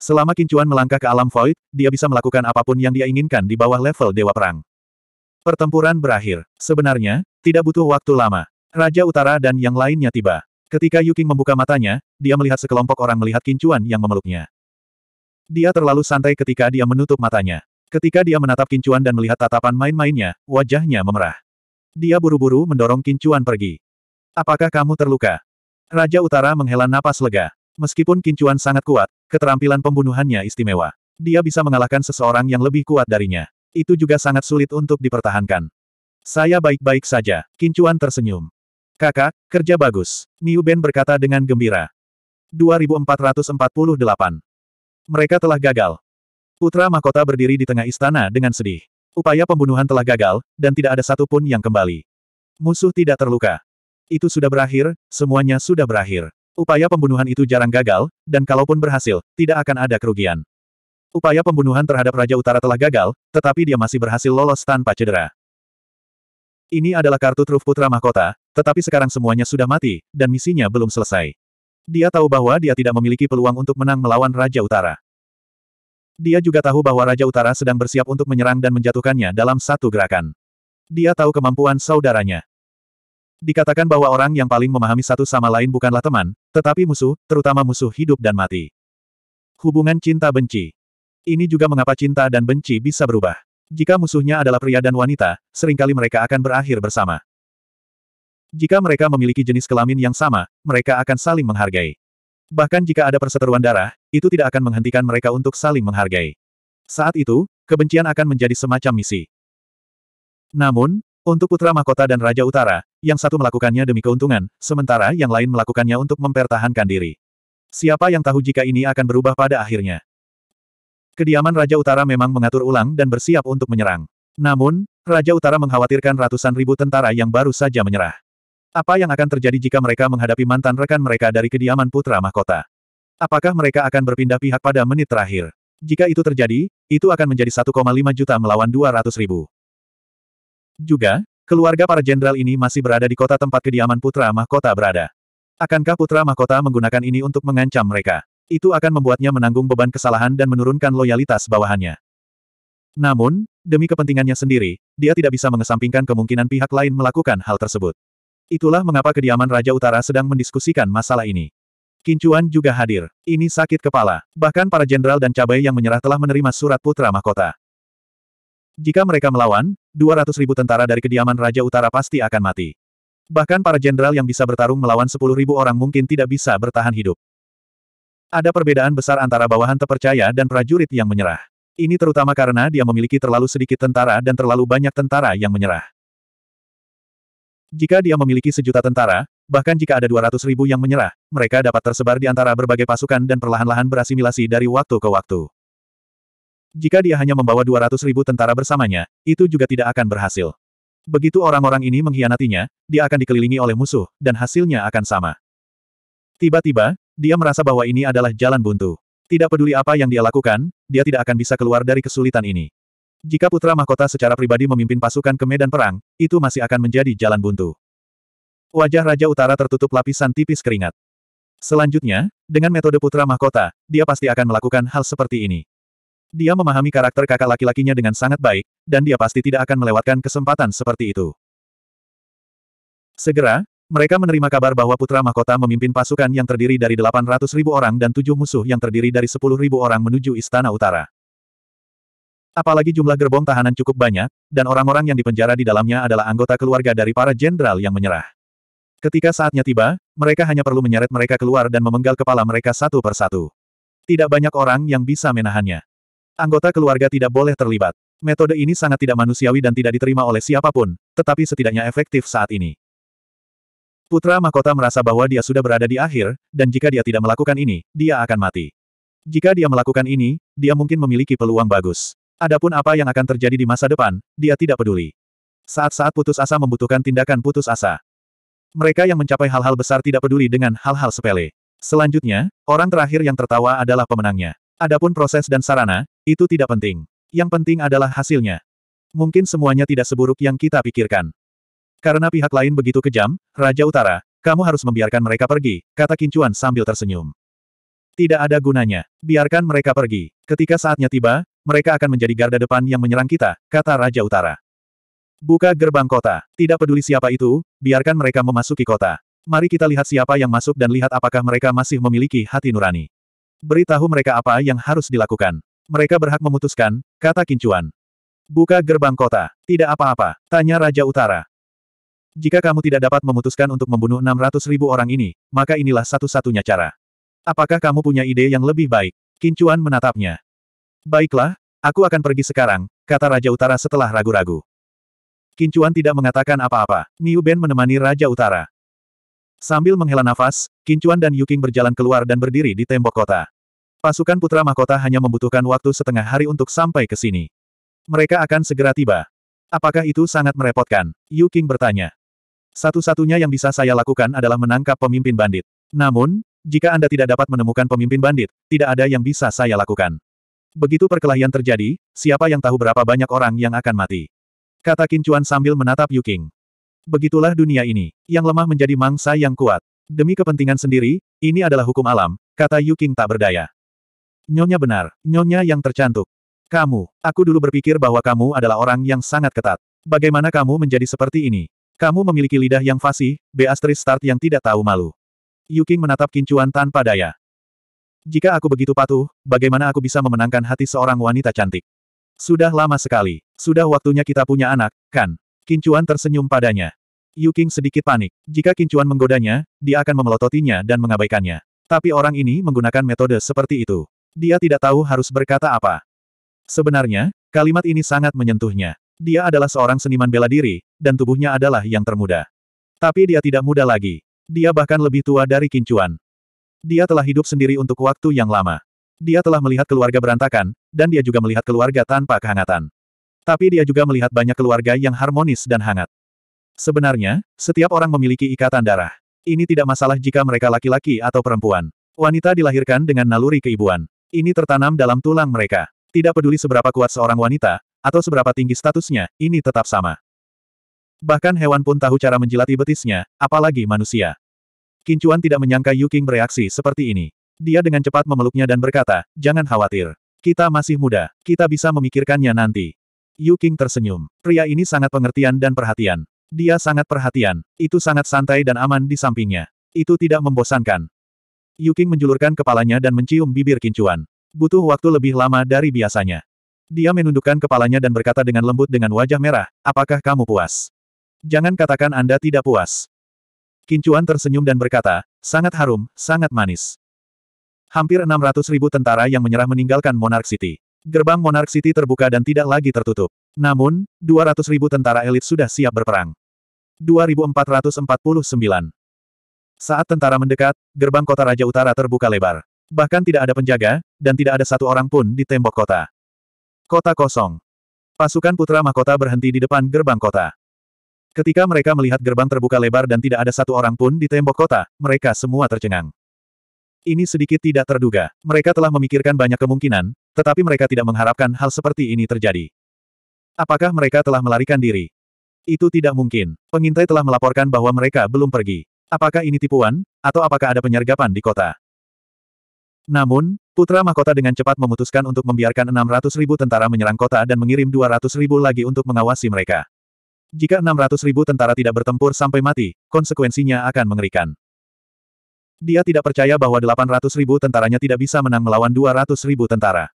Selama Kincuan melangkah ke alam void, dia bisa melakukan apapun yang dia inginkan di bawah level Dewa Perang. Pertempuran berakhir. Sebenarnya, tidak butuh waktu lama. Raja Utara dan yang lainnya tiba. Ketika Yuking membuka matanya, dia melihat sekelompok orang melihat Kincuan yang memeluknya. Dia terlalu santai ketika dia menutup matanya. Ketika dia menatap Kincuan dan melihat tatapan main-mainnya, wajahnya memerah. Dia buru-buru mendorong Kincuan pergi. Apakah kamu terluka? Raja Utara menghela napas lega. Meskipun kincuan sangat kuat, keterampilan pembunuhannya istimewa. Dia bisa mengalahkan seseorang yang lebih kuat darinya. Itu juga sangat sulit untuk dipertahankan. Saya baik-baik saja, kincuan tersenyum. Kakak, kerja bagus, Niu Ben berkata dengan gembira. 2448. Mereka telah gagal. Putra mahkota berdiri di tengah istana dengan sedih. Upaya pembunuhan telah gagal, dan tidak ada satupun yang kembali. Musuh tidak terluka. Itu sudah berakhir, semuanya sudah berakhir. Upaya pembunuhan itu jarang gagal, dan kalaupun berhasil, tidak akan ada kerugian. Upaya pembunuhan terhadap Raja Utara telah gagal, tetapi dia masih berhasil lolos tanpa cedera. Ini adalah kartu truf putra mahkota, tetapi sekarang semuanya sudah mati, dan misinya belum selesai. Dia tahu bahwa dia tidak memiliki peluang untuk menang melawan Raja Utara. Dia juga tahu bahwa Raja Utara sedang bersiap untuk menyerang dan menjatuhkannya dalam satu gerakan. Dia tahu kemampuan saudaranya. Dikatakan bahwa orang yang paling memahami satu sama lain bukanlah teman, tetapi musuh, terutama musuh hidup dan mati. Hubungan cinta-benci. Ini juga mengapa cinta dan benci bisa berubah. Jika musuhnya adalah pria dan wanita, seringkali mereka akan berakhir bersama. Jika mereka memiliki jenis kelamin yang sama, mereka akan saling menghargai. Bahkan jika ada perseteruan darah, itu tidak akan menghentikan mereka untuk saling menghargai. Saat itu, kebencian akan menjadi semacam misi. Namun, untuk putra mahkota dan raja utara, yang satu melakukannya demi keuntungan, sementara yang lain melakukannya untuk mempertahankan diri. Siapa yang tahu jika ini akan berubah pada akhirnya? Kediaman Raja Utara memang mengatur ulang dan bersiap untuk menyerang. Namun, Raja Utara mengkhawatirkan ratusan ribu tentara yang baru saja menyerah. Apa yang akan terjadi jika mereka menghadapi mantan rekan mereka dari kediaman Putra Mahkota? Apakah mereka akan berpindah pihak pada menit terakhir? Jika itu terjadi, itu akan menjadi 1,5 juta melawan 200 ribu. Juga, Keluarga para jenderal ini masih berada di kota tempat kediaman putra mahkota berada. Akankah putra mahkota menggunakan ini untuk mengancam mereka? Itu akan membuatnya menanggung beban kesalahan dan menurunkan loyalitas bawahannya. Namun, demi kepentingannya sendiri, dia tidak bisa mengesampingkan kemungkinan pihak lain melakukan hal tersebut. Itulah mengapa kediaman Raja Utara sedang mendiskusikan masalah ini. Kincuan juga hadir. Ini sakit kepala. Bahkan para jenderal dan cabai yang menyerah telah menerima surat putra mahkota. Jika mereka melawan, 200 ribu tentara dari kediaman Raja Utara pasti akan mati. Bahkan para jenderal yang bisa bertarung melawan 10 ribu orang mungkin tidak bisa bertahan hidup. Ada perbedaan besar antara bawahan terpercaya dan prajurit yang menyerah. Ini terutama karena dia memiliki terlalu sedikit tentara dan terlalu banyak tentara yang menyerah. Jika dia memiliki sejuta tentara, bahkan jika ada 200 ribu yang menyerah, mereka dapat tersebar di antara berbagai pasukan dan perlahan-lahan berasimilasi dari waktu ke waktu. Jika dia hanya membawa 200 ribu tentara bersamanya, itu juga tidak akan berhasil. Begitu orang-orang ini mengkhianatinya, dia akan dikelilingi oleh musuh, dan hasilnya akan sama. Tiba-tiba, dia merasa bahwa ini adalah jalan buntu. Tidak peduli apa yang dia lakukan, dia tidak akan bisa keluar dari kesulitan ini. Jika putra mahkota secara pribadi memimpin pasukan ke medan perang, itu masih akan menjadi jalan buntu. Wajah Raja Utara tertutup lapisan tipis keringat. Selanjutnya, dengan metode putra mahkota, dia pasti akan melakukan hal seperti ini. Dia memahami karakter kakak laki-lakinya dengan sangat baik, dan dia pasti tidak akan melewatkan kesempatan seperti itu. Segera, mereka menerima kabar bahwa Putra Mahkota memimpin pasukan yang terdiri dari 800 ribu orang dan tujuh musuh yang terdiri dari 10 ribu orang menuju Istana Utara. Apalagi jumlah gerbong tahanan cukup banyak, dan orang-orang yang dipenjara di dalamnya adalah anggota keluarga dari para jenderal yang menyerah. Ketika saatnya tiba, mereka hanya perlu menyeret mereka keluar dan memenggal kepala mereka satu per satu. Tidak banyak orang yang bisa menahannya. Anggota keluarga tidak boleh terlibat. Metode ini sangat tidak manusiawi dan tidak diterima oleh siapapun, tetapi setidaknya efektif saat ini. Putra Mahkota merasa bahwa dia sudah berada di akhir, dan jika dia tidak melakukan ini, dia akan mati. Jika dia melakukan ini, dia mungkin memiliki peluang bagus. Adapun apa yang akan terjadi di masa depan, dia tidak peduli. Saat-saat putus asa membutuhkan tindakan putus asa. Mereka yang mencapai hal-hal besar tidak peduli dengan hal-hal sepele. Selanjutnya, orang terakhir yang tertawa adalah pemenangnya. Adapun proses dan sarana, itu tidak penting. Yang penting adalah hasilnya. Mungkin semuanya tidak seburuk yang kita pikirkan. Karena pihak lain begitu kejam, Raja Utara, kamu harus membiarkan mereka pergi, kata Kincuan sambil tersenyum. Tidak ada gunanya. Biarkan mereka pergi. Ketika saatnya tiba, mereka akan menjadi garda depan yang menyerang kita, kata Raja Utara. Buka gerbang kota. Tidak peduli siapa itu, biarkan mereka memasuki kota. Mari kita lihat siapa yang masuk dan lihat apakah mereka masih memiliki hati nurani. Beritahu mereka apa yang harus dilakukan. Mereka berhak memutuskan, kata Kincuan. Buka gerbang kota. Tidak apa-apa, tanya Raja Utara. Jika kamu tidak dapat memutuskan untuk membunuh 600 ribu orang ini, maka inilah satu-satunya cara. Apakah kamu punya ide yang lebih baik? Kincuan menatapnya. Baiklah, aku akan pergi sekarang, kata Raja Utara setelah ragu-ragu. Kincuan tidak mengatakan apa-apa. Niu Ben menemani Raja Utara. Sambil menghela nafas, Kincuan dan Yuking berjalan keluar dan berdiri di tembok kota. Pasukan Putra Mahkota hanya membutuhkan waktu setengah hari untuk sampai ke sini. Mereka akan segera tiba. Apakah itu sangat merepotkan? Yuking bertanya. Satu-satunya yang bisa saya lakukan adalah menangkap pemimpin bandit. Namun, jika Anda tidak dapat menemukan pemimpin bandit, tidak ada yang bisa saya lakukan. Begitu perkelahian terjadi, siapa yang tahu berapa banyak orang yang akan mati? Kata Kincuan sambil menatap Yuking. Begitulah dunia ini. Yang lemah menjadi mangsa yang kuat. Demi kepentingan sendiri, ini adalah hukum alam, kata Yu tak berdaya. Nyonya benar, nyonya yang tercantuk. Kamu, aku dulu berpikir bahwa kamu adalah orang yang sangat ketat. Bagaimana kamu menjadi seperti ini? Kamu memiliki lidah yang fasih, Beastris Start yang tidak tahu malu. Yu menatap kincuan tanpa daya. Jika aku begitu patuh, bagaimana aku bisa memenangkan hati seorang wanita cantik? Sudah lama sekali. Sudah waktunya kita punya anak, kan? Kincuan tersenyum padanya. Yu Qing sedikit panik. Jika Kincuan menggodanya, dia akan memelototinya dan mengabaikannya. Tapi orang ini menggunakan metode seperti itu. Dia tidak tahu harus berkata apa. Sebenarnya, kalimat ini sangat menyentuhnya. Dia adalah seorang seniman bela diri, dan tubuhnya adalah yang termuda. Tapi dia tidak muda lagi. Dia bahkan lebih tua dari Kincuan. Dia telah hidup sendiri untuk waktu yang lama. Dia telah melihat keluarga berantakan, dan dia juga melihat keluarga tanpa kehangatan. Tapi dia juga melihat banyak keluarga yang harmonis dan hangat. Sebenarnya, setiap orang memiliki ikatan darah. Ini tidak masalah jika mereka laki-laki atau perempuan. Wanita dilahirkan dengan naluri keibuan. Ini tertanam dalam tulang mereka. Tidak peduli seberapa kuat seorang wanita, atau seberapa tinggi statusnya, ini tetap sama. Bahkan hewan pun tahu cara menjilati betisnya, apalagi manusia. Kincuan tidak menyangka Yuking bereaksi seperti ini. Dia dengan cepat memeluknya dan berkata, jangan khawatir. Kita masih muda, kita bisa memikirkannya nanti. Yuking tersenyum. Pria ini sangat pengertian dan perhatian. Dia sangat perhatian. Itu sangat santai dan aman di sampingnya. Itu tidak membosankan. Yuking menjulurkan kepalanya dan mencium bibir kincuan. Butuh waktu lebih lama dari biasanya. Dia menundukkan kepalanya dan berkata dengan lembut dengan wajah merah, apakah kamu puas? Jangan katakan Anda tidak puas. Kincuan tersenyum dan berkata, sangat harum, sangat manis. Hampir 600 ribu tentara yang menyerah meninggalkan Monarch City. Gerbang Monarch City terbuka dan tidak lagi tertutup. Namun, 200 ribu tentara elit sudah siap berperang. 2449 Saat tentara mendekat, gerbang kota Raja Utara terbuka lebar. Bahkan tidak ada penjaga, dan tidak ada satu orang pun di tembok kota. Kota kosong. Pasukan putra mahkota berhenti di depan gerbang kota. Ketika mereka melihat gerbang terbuka lebar dan tidak ada satu orang pun di tembok kota, mereka semua tercengang. Ini sedikit tidak terduga. Mereka telah memikirkan banyak kemungkinan, tetapi mereka tidak mengharapkan hal seperti ini terjadi. Apakah mereka telah melarikan diri? Itu tidak mungkin. Pengintai telah melaporkan bahwa mereka belum pergi. Apakah ini tipuan, atau apakah ada penyergapan di kota? Namun, Putra Mahkota dengan cepat memutuskan untuk membiarkan 600 ribu tentara menyerang kota dan mengirim 200 ribu lagi untuk mengawasi mereka. Jika 600 ribu tentara tidak bertempur sampai mati, konsekuensinya akan mengerikan. Dia tidak percaya bahwa 800 ribu tentaranya tidak bisa menang melawan 200 ribu tentara.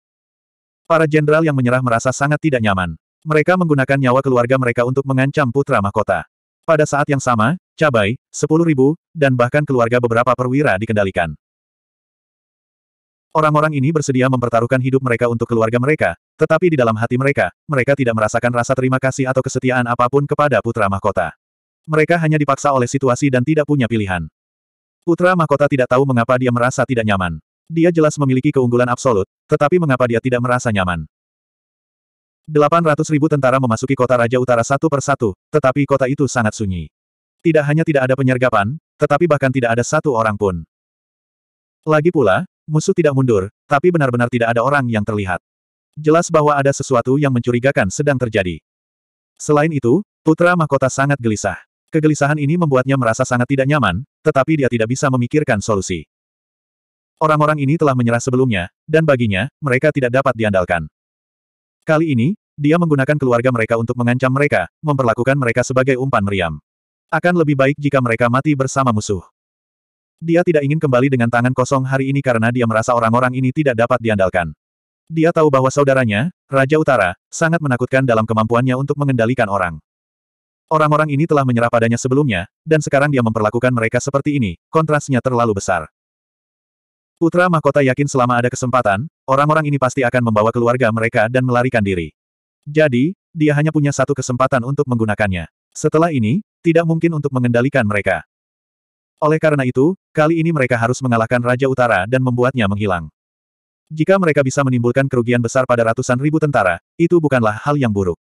Para jenderal yang menyerah merasa sangat tidak nyaman. Mereka menggunakan nyawa keluarga mereka untuk mengancam putra mahkota. Pada saat yang sama, cabai, 10 ribu, dan bahkan keluarga beberapa perwira dikendalikan. Orang-orang ini bersedia mempertaruhkan hidup mereka untuk keluarga mereka, tetapi di dalam hati mereka, mereka tidak merasakan rasa terima kasih atau kesetiaan apapun kepada putra mahkota. Mereka hanya dipaksa oleh situasi dan tidak punya pilihan. Putra Mahkota tidak tahu mengapa dia merasa tidak nyaman. Dia jelas memiliki keunggulan absolut, tetapi mengapa dia tidak merasa nyaman? 800 ribu tentara memasuki kota Raja Utara satu persatu, tetapi kota itu sangat sunyi. Tidak hanya tidak ada penyergapan, tetapi bahkan tidak ada satu orang pun. Lagi pula, musuh tidak mundur, tapi benar-benar tidak ada orang yang terlihat. Jelas bahwa ada sesuatu yang mencurigakan sedang terjadi. Selain itu, putra mahkota sangat gelisah. Kegelisahan ini membuatnya merasa sangat tidak nyaman, tetapi dia tidak bisa memikirkan solusi. Orang-orang ini telah menyerah sebelumnya, dan baginya, mereka tidak dapat diandalkan. Kali ini, dia menggunakan keluarga mereka untuk mengancam mereka, memperlakukan mereka sebagai umpan meriam. Akan lebih baik jika mereka mati bersama musuh. Dia tidak ingin kembali dengan tangan kosong hari ini karena dia merasa orang-orang ini tidak dapat diandalkan. Dia tahu bahwa saudaranya, Raja Utara, sangat menakutkan dalam kemampuannya untuk mengendalikan orang. Orang-orang ini telah menyerah padanya sebelumnya, dan sekarang dia memperlakukan mereka seperti ini, kontrasnya terlalu besar. Putra Mahkota yakin selama ada kesempatan, orang-orang ini pasti akan membawa keluarga mereka dan melarikan diri. Jadi, dia hanya punya satu kesempatan untuk menggunakannya. Setelah ini, tidak mungkin untuk mengendalikan mereka. Oleh karena itu, kali ini mereka harus mengalahkan Raja Utara dan membuatnya menghilang. Jika mereka bisa menimbulkan kerugian besar pada ratusan ribu tentara, itu bukanlah hal yang buruk.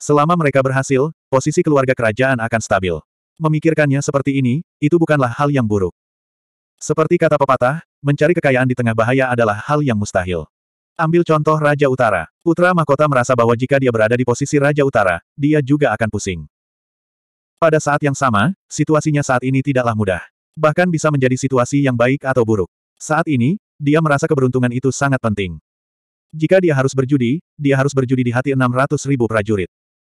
Selama mereka berhasil, posisi keluarga kerajaan akan stabil. Memikirkannya seperti ini, itu bukanlah hal yang buruk. Seperti kata pepatah, mencari kekayaan di tengah bahaya adalah hal yang mustahil. Ambil contoh Raja Utara. Putra Mahkota merasa bahwa jika dia berada di posisi Raja Utara, dia juga akan pusing. Pada saat yang sama, situasinya saat ini tidaklah mudah. Bahkan bisa menjadi situasi yang baik atau buruk. Saat ini, dia merasa keberuntungan itu sangat penting. Jika dia harus berjudi, dia harus berjudi di hati 600 ribu prajurit.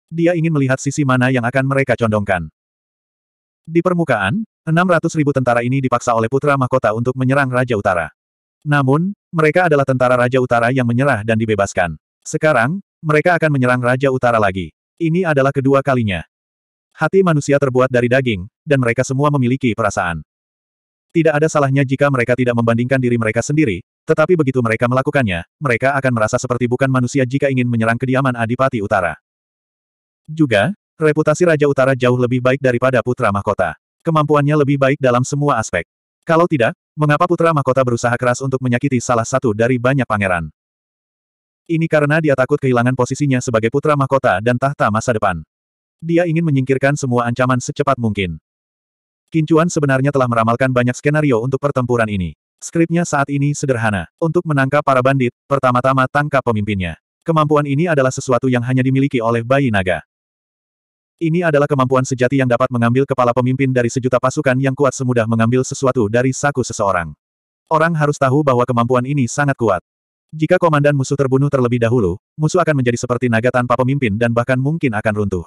Dia ingin melihat sisi mana yang akan mereka condongkan. Di permukaan, 600 ribu tentara ini dipaksa oleh putra mahkota untuk menyerang Raja Utara. Namun, mereka adalah tentara Raja Utara yang menyerah dan dibebaskan. Sekarang, mereka akan menyerang Raja Utara lagi. Ini adalah kedua kalinya. Hati manusia terbuat dari daging, dan mereka semua memiliki perasaan. Tidak ada salahnya jika mereka tidak membandingkan diri mereka sendiri, tetapi begitu mereka melakukannya, mereka akan merasa seperti bukan manusia jika ingin menyerang kediaman Adipati Utara. Juga, reputasi Raja Utara jauh lebih baik daripada Putra Mahkota. Kemampuannya lebih baik dalam semua aspek. Kalau tidak, mengapa Putra Mahkota berusaha keras untuk menyakiti salah satu dari banyak pangeran? Ini karena dia takut kehilangan posisinya sebagai Putra Mahkota dan tahta masa depan. Dia ingin menyingkirkan semua ancaman secepat mungkin. Kincuan sebenarnya telah meramalkan banyak skenario untuk pertempuran ini. Skripnya saat ini sederhana. Untuk menangkap para bandit, pertama-tama tangkap pemimpinnya. Kemampuan ini adalah sesuatu yang hanya dimiliki oleh bayi naga. Ini adalah kemampuan sejati yang dapat mengambil kepala pemimpin dari sejuta pasukan yang kuat semudah mengambil sesuatu dari saku seseorang. Orang harus tahu bahwa kemampuan ini sangat kuat. Jika komandan musuh terbunuh terlebih dahulu, musuh akan menjadi seperti naga tanpa pemimpin dan bahkan mungkin akan runtuh.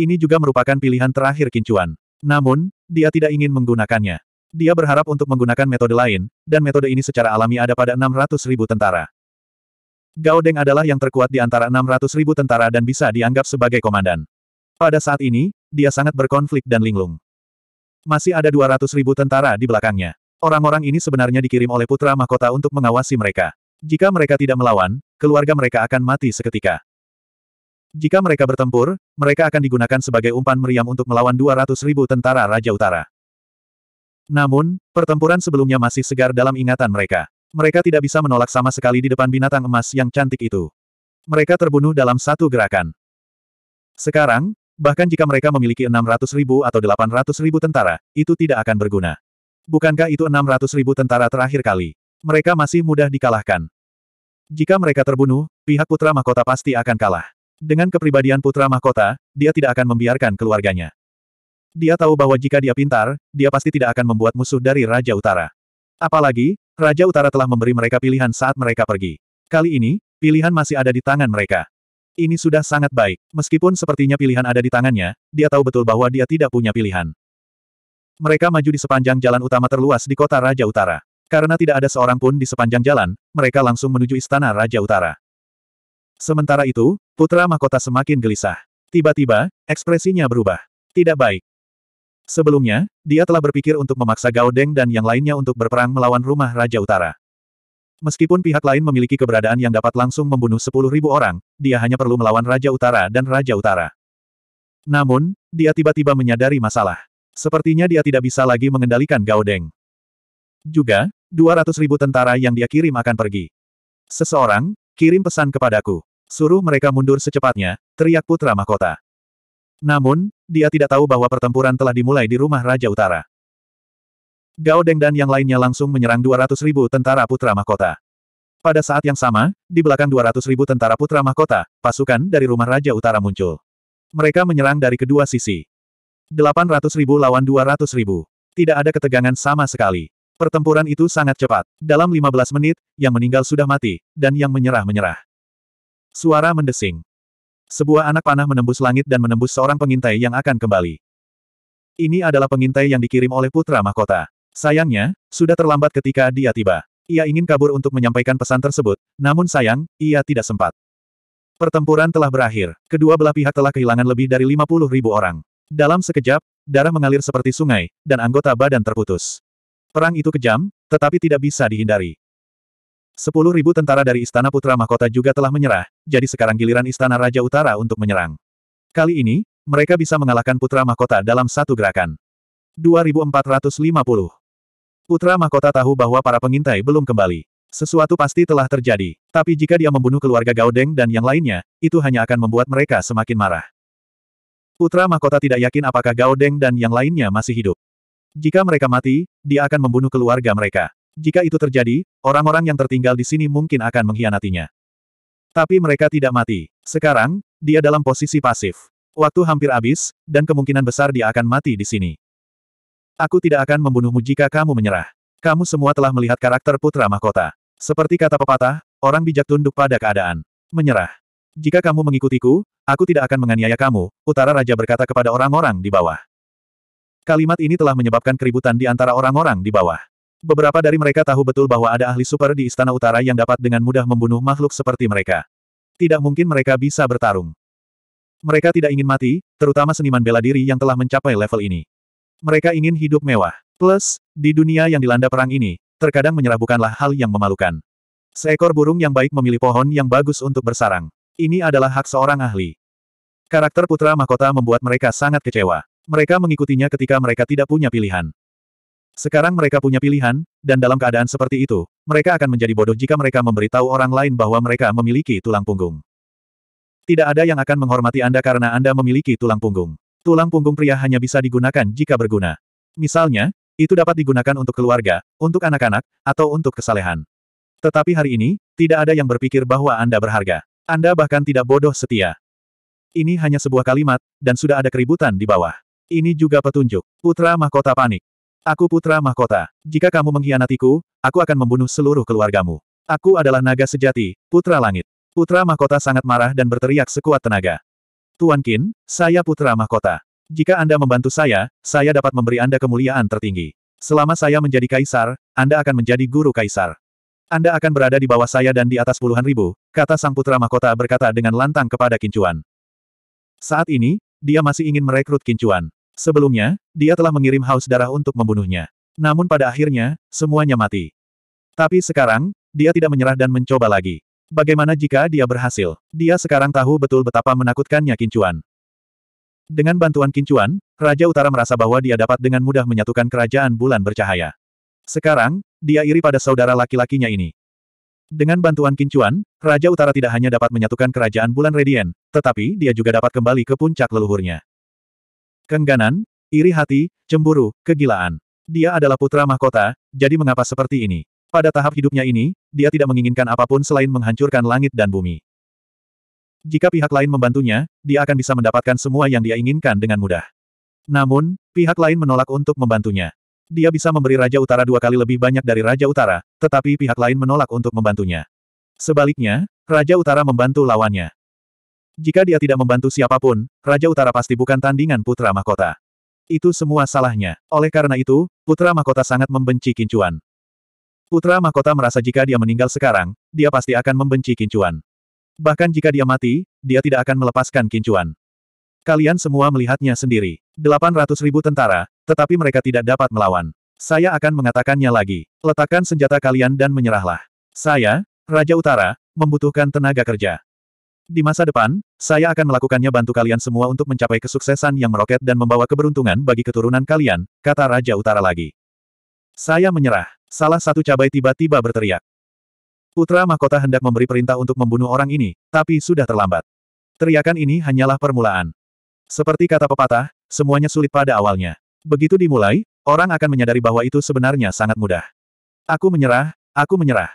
Ini juga merupakan pilihan terakhir Kincuan. Namun, dia tidak ingin menggunakannya. Dia berharap untuk menggunakan metode lain, dan metode ini secara alami ada pada 600 ribu tentara. Gao adalah yang terkuat di antara 600 ribu tentara dan bisa dianggap sebagai komandan. Pada saat ini, dia sangat berkonflik dan linglung. Masih ada 200 ribu tentara di belakangnya. Orang-orang ini sebenarnya dikirim oleh putra mahkota untuk mengawasi mereka. Jika mereka tidak melawan, keluarga mereka akan mati seketika. Jika mereka bertempur, mereka akan digunakan sebagai umpan meriam untuk melawan 200 ribu tentara Raja Utara. Namun, pertempuran sebelumnya masih segar dalam ingatan mereka. Mereka tidak bisa menolak sama sekali di depan binatang emas yang cantik itu. Mereka terbunuh dalam satu gerakan. Sekarang, Bahkan jika mereka memiliki 600 ribu atau 800 ribu tentara, itu tidak akan berguna. Bukankah itu 600 ribu tentara terakhir kali? Mereka masih mudah dikalahkan. Jika mereka terbunuh, pihak putra mahkota pasti akan kalah. Dengan kepribadian putra mahkota, dia tidak akan membiarkan keluarganya. Dia tahu bahwa jika dia pintar, dia pasti tidak akan membuat musuh dari Raja Utara. Apalagi, Raja Utara telah memberi mereka pilihan saat mereka pergi. Kali ini, pilihan masih ada di tangan mereka. Ini sudah sangat baik. Meskipun sepertinya pilihan ada di tangannya, dia tahu betul bahwa dia tidak punya pilihan. Mereka maju di sepanjang jalan utama terluas di kota Raja Utara. Karena tidak ada seorang pun di sepanjang jalan, mereka langsung menuju istana Raja Utara. Sementara itu, putra mahkota semakin gelisah. Tiba-tiba, ekspresinya berubah. Tidak baik. Sebelumnya, dia telah berpikir untuk memaksa Gao dan yang lainnya untuk berperang melawan rumah Raja Utara. Meskipun pihak lain memiliki keberadaan yang dapat langsung membunuh sepuluh ribu orang, dia hanya perlu melawan Raja Utara dan Raja Utara. Namun, dia tiba-tiba menyadari masalah. Sepertinya dia tidak bisa lagi mengendalikan Gaodeng. Juga, ribu tentara yang dia kirim akan pergi. Seseorang, kirim pesan kepadaku. Suruh mereka mundur secepatnya, teriak Putra Mahkota. Namun, dia tidak tahu bahwa pertempuran telah dimulai di rumah Raja Utara. Gao Deng dan yang lainnya langsung menyerang 200 ribu tentara putra mahkota. Pada saat yang sama, di belakang 200 ribu tentara putra mahkota, pasukan dari rumah Raja Utara muncul. Mereka menyerang dari kedua sisi. 800 ribu lawan 200 ribu. Tidak ada ketegangan sama sekali. Pertempuran itu sangat cepat. Dalam 15 menit, yang meninggal sudah mati, dan yang menyerah menyerah. Suara mendesing. Sebuah anak panah menembus langit dan menembus seorang pengintai yang akan kembali. Ini adalah pengintai yang dikirim oleh putra mahkota. Sayangnya, sudah terlambat ketika dia tiba. Ia ingin kabur untuk menyampaikan pesan tersebut, namun sayang, ia tidak sempat. Pertempuran telah berakhir. Kedua belah pihak telah kehilangan lebih dari 50 ribu orang. Dalam sekejap, darah mengalir seperti sungai, dan anggota badan terputus. Perang itu kejam, tetapi tidak bisa dihindari. Sepuluh ribu tentara dari Istana Putra Mahkota juga telah menyerah, jadi sekarang giliran Istana Raja Utara untuk menyerang. Kali ini, mereka bisa mengalahkan Putra Mahkota dalam satu gerakan. 2450 Putra Mahkota tahu bahwa para pengintai belum kembali. Sesuatu pasti telah terjadi, tapi jika dia membunuh keluarga Gaudeng dan yang lainnya, itu hanya akan membuat mereka semakin marah. Putra Mahkota tidak yakin apakah Gaudeng dan yang lainnya masih hidup. Jika mereka mati, dia akan membunuh keluarga mereka. Jika itu terjadi, orang-orang yang tertinggal di sini mungkin akan mengkhianatinya. Tapi mereka tidak mati. Sekarang, dia dalam posisi pasif. Waktu hampir habis, dan kemungkinan besar dia akan mati di sini. Aku tidak akan membunuhmu jika kamu menyerah. Kamu semua telah melihat karakter putra mahkota. Seperti kata pepatah, orang bijak tunduk pada keadaan. Menyerah. Jika kamu mengikutiku, aku tidak akan menganiaya kamu, utara raja berkata kepada orang-orang di bawah. Kalimat ini telah menyebabkan keributan di antara orang-orang di bawah. Beberapa dari mereka tahu betul bahwa ada ahli super di istana utara yang dapat dengan mudah membunuh makhluk seperti mereka. Tidak mungkin mereka bisa bertarung. Mereka tidak ingin mati, terutama seniman bela diri yang telah mencapai level ini. Mereka ingin hidup mewah. Plus, di dunia yang dilanda perang ini, terkadang menyerabukanlah hal yang memalukan. Seekor burung yang baik memilih pohon yang bagus untuk bersarang. Ini adalah hak seorang ahli. Karakter putra mahkota membuat mereka sangat kecewa. Mereka mengikutinya ketika mereka tidak punya pilihan. Sekarang mereka punya pilihan, dan dalam keadaan seperti itu, mereka akan menjadi bodoh jika mereka memberitahu orang lain bahwa mereka memiliki tulang punggung. Tidak ada yang akan menghormati Anda karena Anda memiliki tulang punggung. Tulang punggung pria hanya bisa digunakan jika berguna. Misalnya, itu dapat digunakan untuk keluarga, untuk anak-anak, atau untuk kesalehan. Tetapi hari ini, tidak ada yang berpikir bahwa Anda berharga. Anda bahkan tidak bodoh setia. Ini hanya sebuah kalimat, dan sudah ada keributan di bawah. Ini juga petunjuk. Putra mahkota panik. Aku putra mahkota. Jika kamu mengkhianatiku, aku akan membunuh seluruh keluargamu. Aku adalah naga sejati, putra langit. Putra mahkota sangat marah dan berteriak sekuat tenaga. Tuan Kin, saya putra mahkota. Jika Anda membantu saya, saya dapat memberi Anda kemuliaan tertinggi. Selama saya menjadi kaisar, Anda akan menjadi guru kaisar. Anda akan berada di bawah saya dan di atas puluhan ribu, kata sang putra mahkota berkata dengan lantang kepada Kincuan. Saat ini, dia masih ingin merekrut Kincuan. Sebelumnya, dia telah mengirim haus darah untuk membunuhnya. Namun pada akhirnya, semuanya mati. Tapi sekarang, dia tidak menyerah dan mencoba lagi. Bagaimana jika dia berhasil? Dia sekarang tahu betul betapa menakutkannya Kincuan. Dengan bantuan Kincuan, Raja Utara merasa bahwa dia dapat dengan mudah menyatukan kerajaan bulan bercahaya. Sekarang, dia iri pada saudara laki-lakinya ini. Dengan bantuan Kincuan, Raja Utara tidak hanya dapat menyatukan kerajaan bulan Redien, tetapi dia juga dapat kembali ke puncak leluhurnya. Kengganan, iri hati, cemburu, kegilaan. Dia adalah putra mahkota, jadi mengapa seperti ini? Pada tahap hidupnya ini, dia tidak menginginkan apapun selain menghancurkan langit dan bumi. Jika pihak lain membantunya, dia akan bisa mendapatkan semua yang dia inginkan dengan mudah. Namun, pihak lain menolak untuk membantunya. Dia bisa memberi Raja Utara dua kali lebih banyak dari Raja Utara, tetapi pihak lain menolak untuk membantunya. Sebaliknya, Raja Utara membantu lawannya. Jika dia tidak membantu siapapun, Raja Utara pasti bukan tandingan Putra Mahkota. Itu semua salahnya. Oleh karena itu, Putra Mahkota sangat membenci Kincuan. Putra Mahkota merasa jika dia meninggal sekarang, dia pasti akan membenci Kincuan. Bahkan jika dia mati, dia tidak akan melepaskan Kincuan. Kalian semua melihatnya sendiri. 800 ribu tentara, tetapi mereka tidak dapat melawan. Saya akan mengatakannya lagi. Letakkan senjata kalian dan menyerahlah. Saya, Raja Utara, membutuhkan tenaga kerja. Di masa depan, saya akan melakukannya bantu kalian semua untuk mencapai kesuksesan yang meroket dan membawa keberuntungan bagi keturunan kalian, kata Raja Utara lagi. Saya menyerah. Salah satu cabai tiba-tiba berteriak. Putra mahkota hendak memberi perintah untuk membunuh orang ini, tapi sudah terlambat. Teriakan ini hanyalah permulaan. Seperti kata pepatah, semuanya sulit pada awalnya. Begitu dimulai, orang akan menyadari bahwa itu sebenarnya sangat mudah. Aku menyerah, aku menyerah.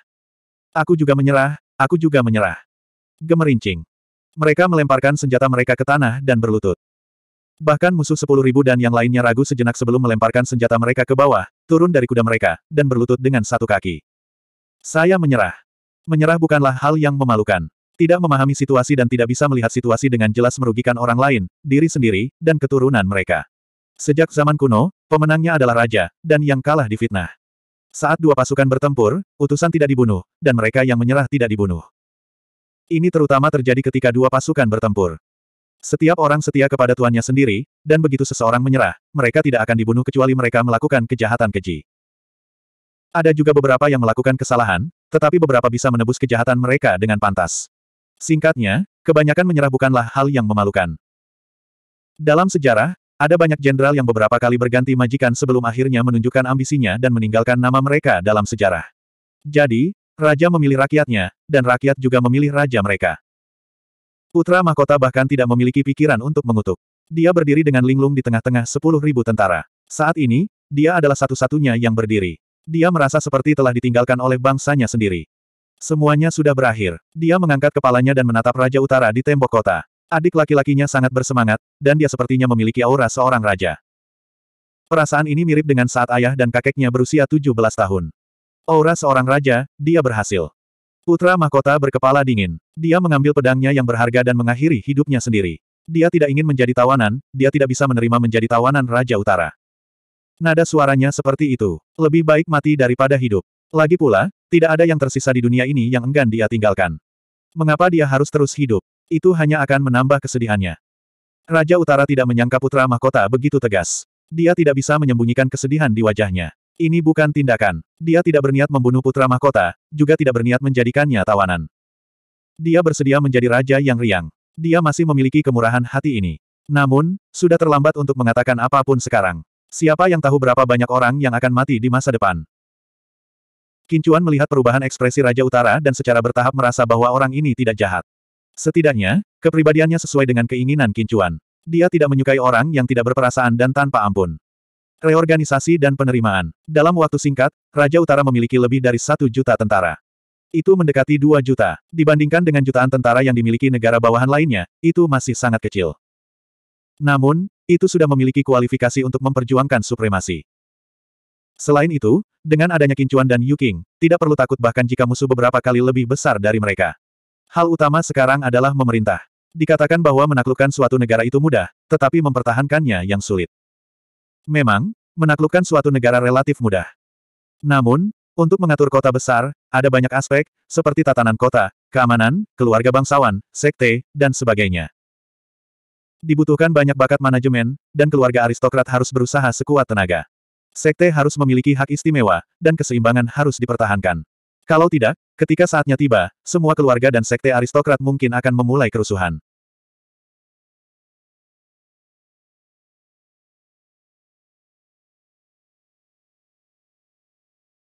Aku juga menyerah, aku juga menyerah. Gemerincing. Mereka melemparkan senjata mereka ke tanah dan berlutut. Bahkan musuh sepuluh ribu dan yang lainnya ragu sejenak sebelum melemparkan senjata mereka ke bawah, turun dari kuda mereka, dan berlutut dengan satu kaki. Saya menyerah. Menyerah bukanlah hal yang memalukan. Tidak memahami situasi dan tidak bisa melihat situasi dengan jelas merugikan orang lain, diri sendiri, dan keturunan mereka. Sejak zaman kuno, pemenangnya adalah raja, dan yang kalah di fitnah. Saat dua pasukan bertempur, utusan tidak dibunuh, dan mereka yang menyerah tidak dibunuh. Ini terutama terjadi ketika dua pasukan bertempur. Setiap orang setia kepada tuannya sendiri, dan begitu seseorang menyerah, mereka tidak akan dibunuh kecuali mereka melakukan kejahatan keji. Ada juga beberapa yang melakukan kesalahan, tetapi beberapa bisa menebus kejahatan mereka dengan pantas. Singkatnya, kebanyakan menyerah bukanlah hal yang memalukan. Dalam sejarah, ada banyak jenderal yang beberapa kali berganti majikan sebelum akhirnya menunjukkan ambisinya dan meninggalkan nama mereka dalam sejarah. Jadi, raja memilih rakyatnya, dan rakyat juga memilih raja mereka. Putra mahkota bahkan tidak memiliki pikiran untuk mengutuk. Dia berdiri dengan linglung di tengah-tengah sepuluh ribu tentara. Saat ini, dia adalah satu-satunya yang berdiri. Dia merasa seperti telah ditinggalkan oleh bangsanya sendiri. Semuanya sudah berakhir. Dia mengangkat kepalanya dan menatap Raja Utara di tembok kota. Adik laki-lakinya sangat bersemangat, dan dia sepertinya memiliki aura seorang raja. Perasaan ini mirip dengan saat ayah dan kakeknya berusia 17 tahun. Aura seorang raja, dia berhasil. Putra mahkota berkepala dingin. Dia mengambil pedangnya yang berharga dan mengakhiri hidupnya sendiri. Dia tidak ingin menjadi tawanan, dia tidak bisa menerima menjadi tawanan Raja Utara. Nada suaranya seperti itu. Lebih baik mati daripada hidup. Lagi pula, tidak ada yang tersisa di dunia ini yang enggan dia tinggalkan. Mengapa dia harus terus hidup? Itu hanya akan menambah kesedihannya. Raja Utara tidak menyangka putra mahkota begitu tegas. Dia tidak bisa menyembunyikan kesedihan di wajahnya. Ini bukan tindakan. Dia tidak berniat membunuh putra mahkota, juga tidak berniat menjadikannya tawanan. Dia bersedia menjadi raja yang riang. Dia masih memiliki kemurahan hati ini. Namun, sudah terlambat untuk mengatakan apapun sekarang. Siapa yang tahu berapa banyak orang yang akan mati di masa depan? Kincuan melihat perubahan ekspresi Raja Utara dan secara bertahap merasa bahwa orang ini tidak jahat. Setidaknya, kepribadiannya sesuai dengan keinginan Kincuan. Dia tidak menyukai orang yang tidak berperasaan dan tanpa ampun reorganisasi dan penerimaan. Dalam waktu singkat, Raja Utara memiliki lebih dari satu juta tentara. Itu mendekati dua juta. Dibandingkan dengan jutaan tentara yang dimiliki negara bawahan lainnya, itu masih sangat kecil. Namun, itu sudah memiliki kualifikasi untuk memperjuangkan supremasi. Selain itu, dengan adanya Kincuan dan Yuking, tidak perlu takut bahkan jika musuh beberapa kali lebih besar dari mereka. Hal utama sekarang adalah memerintah. Dikatakan bahwa menaklukkan suatu negara itu mudah, tetapi mempertahankannya yang sulit. Memang, menaklukkan suatu negara relatif mudah. Namun, untuk mengatur kota besar, ada banyak aspek, seperti tatanan kota, keamanan, keluarga bangsawan, sekte, dan sebagainya. Dibutuhkan banyak bakat manajemen, dan keluarga aristokrat harus berusaha sekuat tenaga. Sekte harus memiliki hak istimewa, dan keseimbangan harus dipertahankan. Kalau tidak, ketika saatnya tiba, semua keluarga dan sekte aristokrat mungkin akan memulai kerusuhan.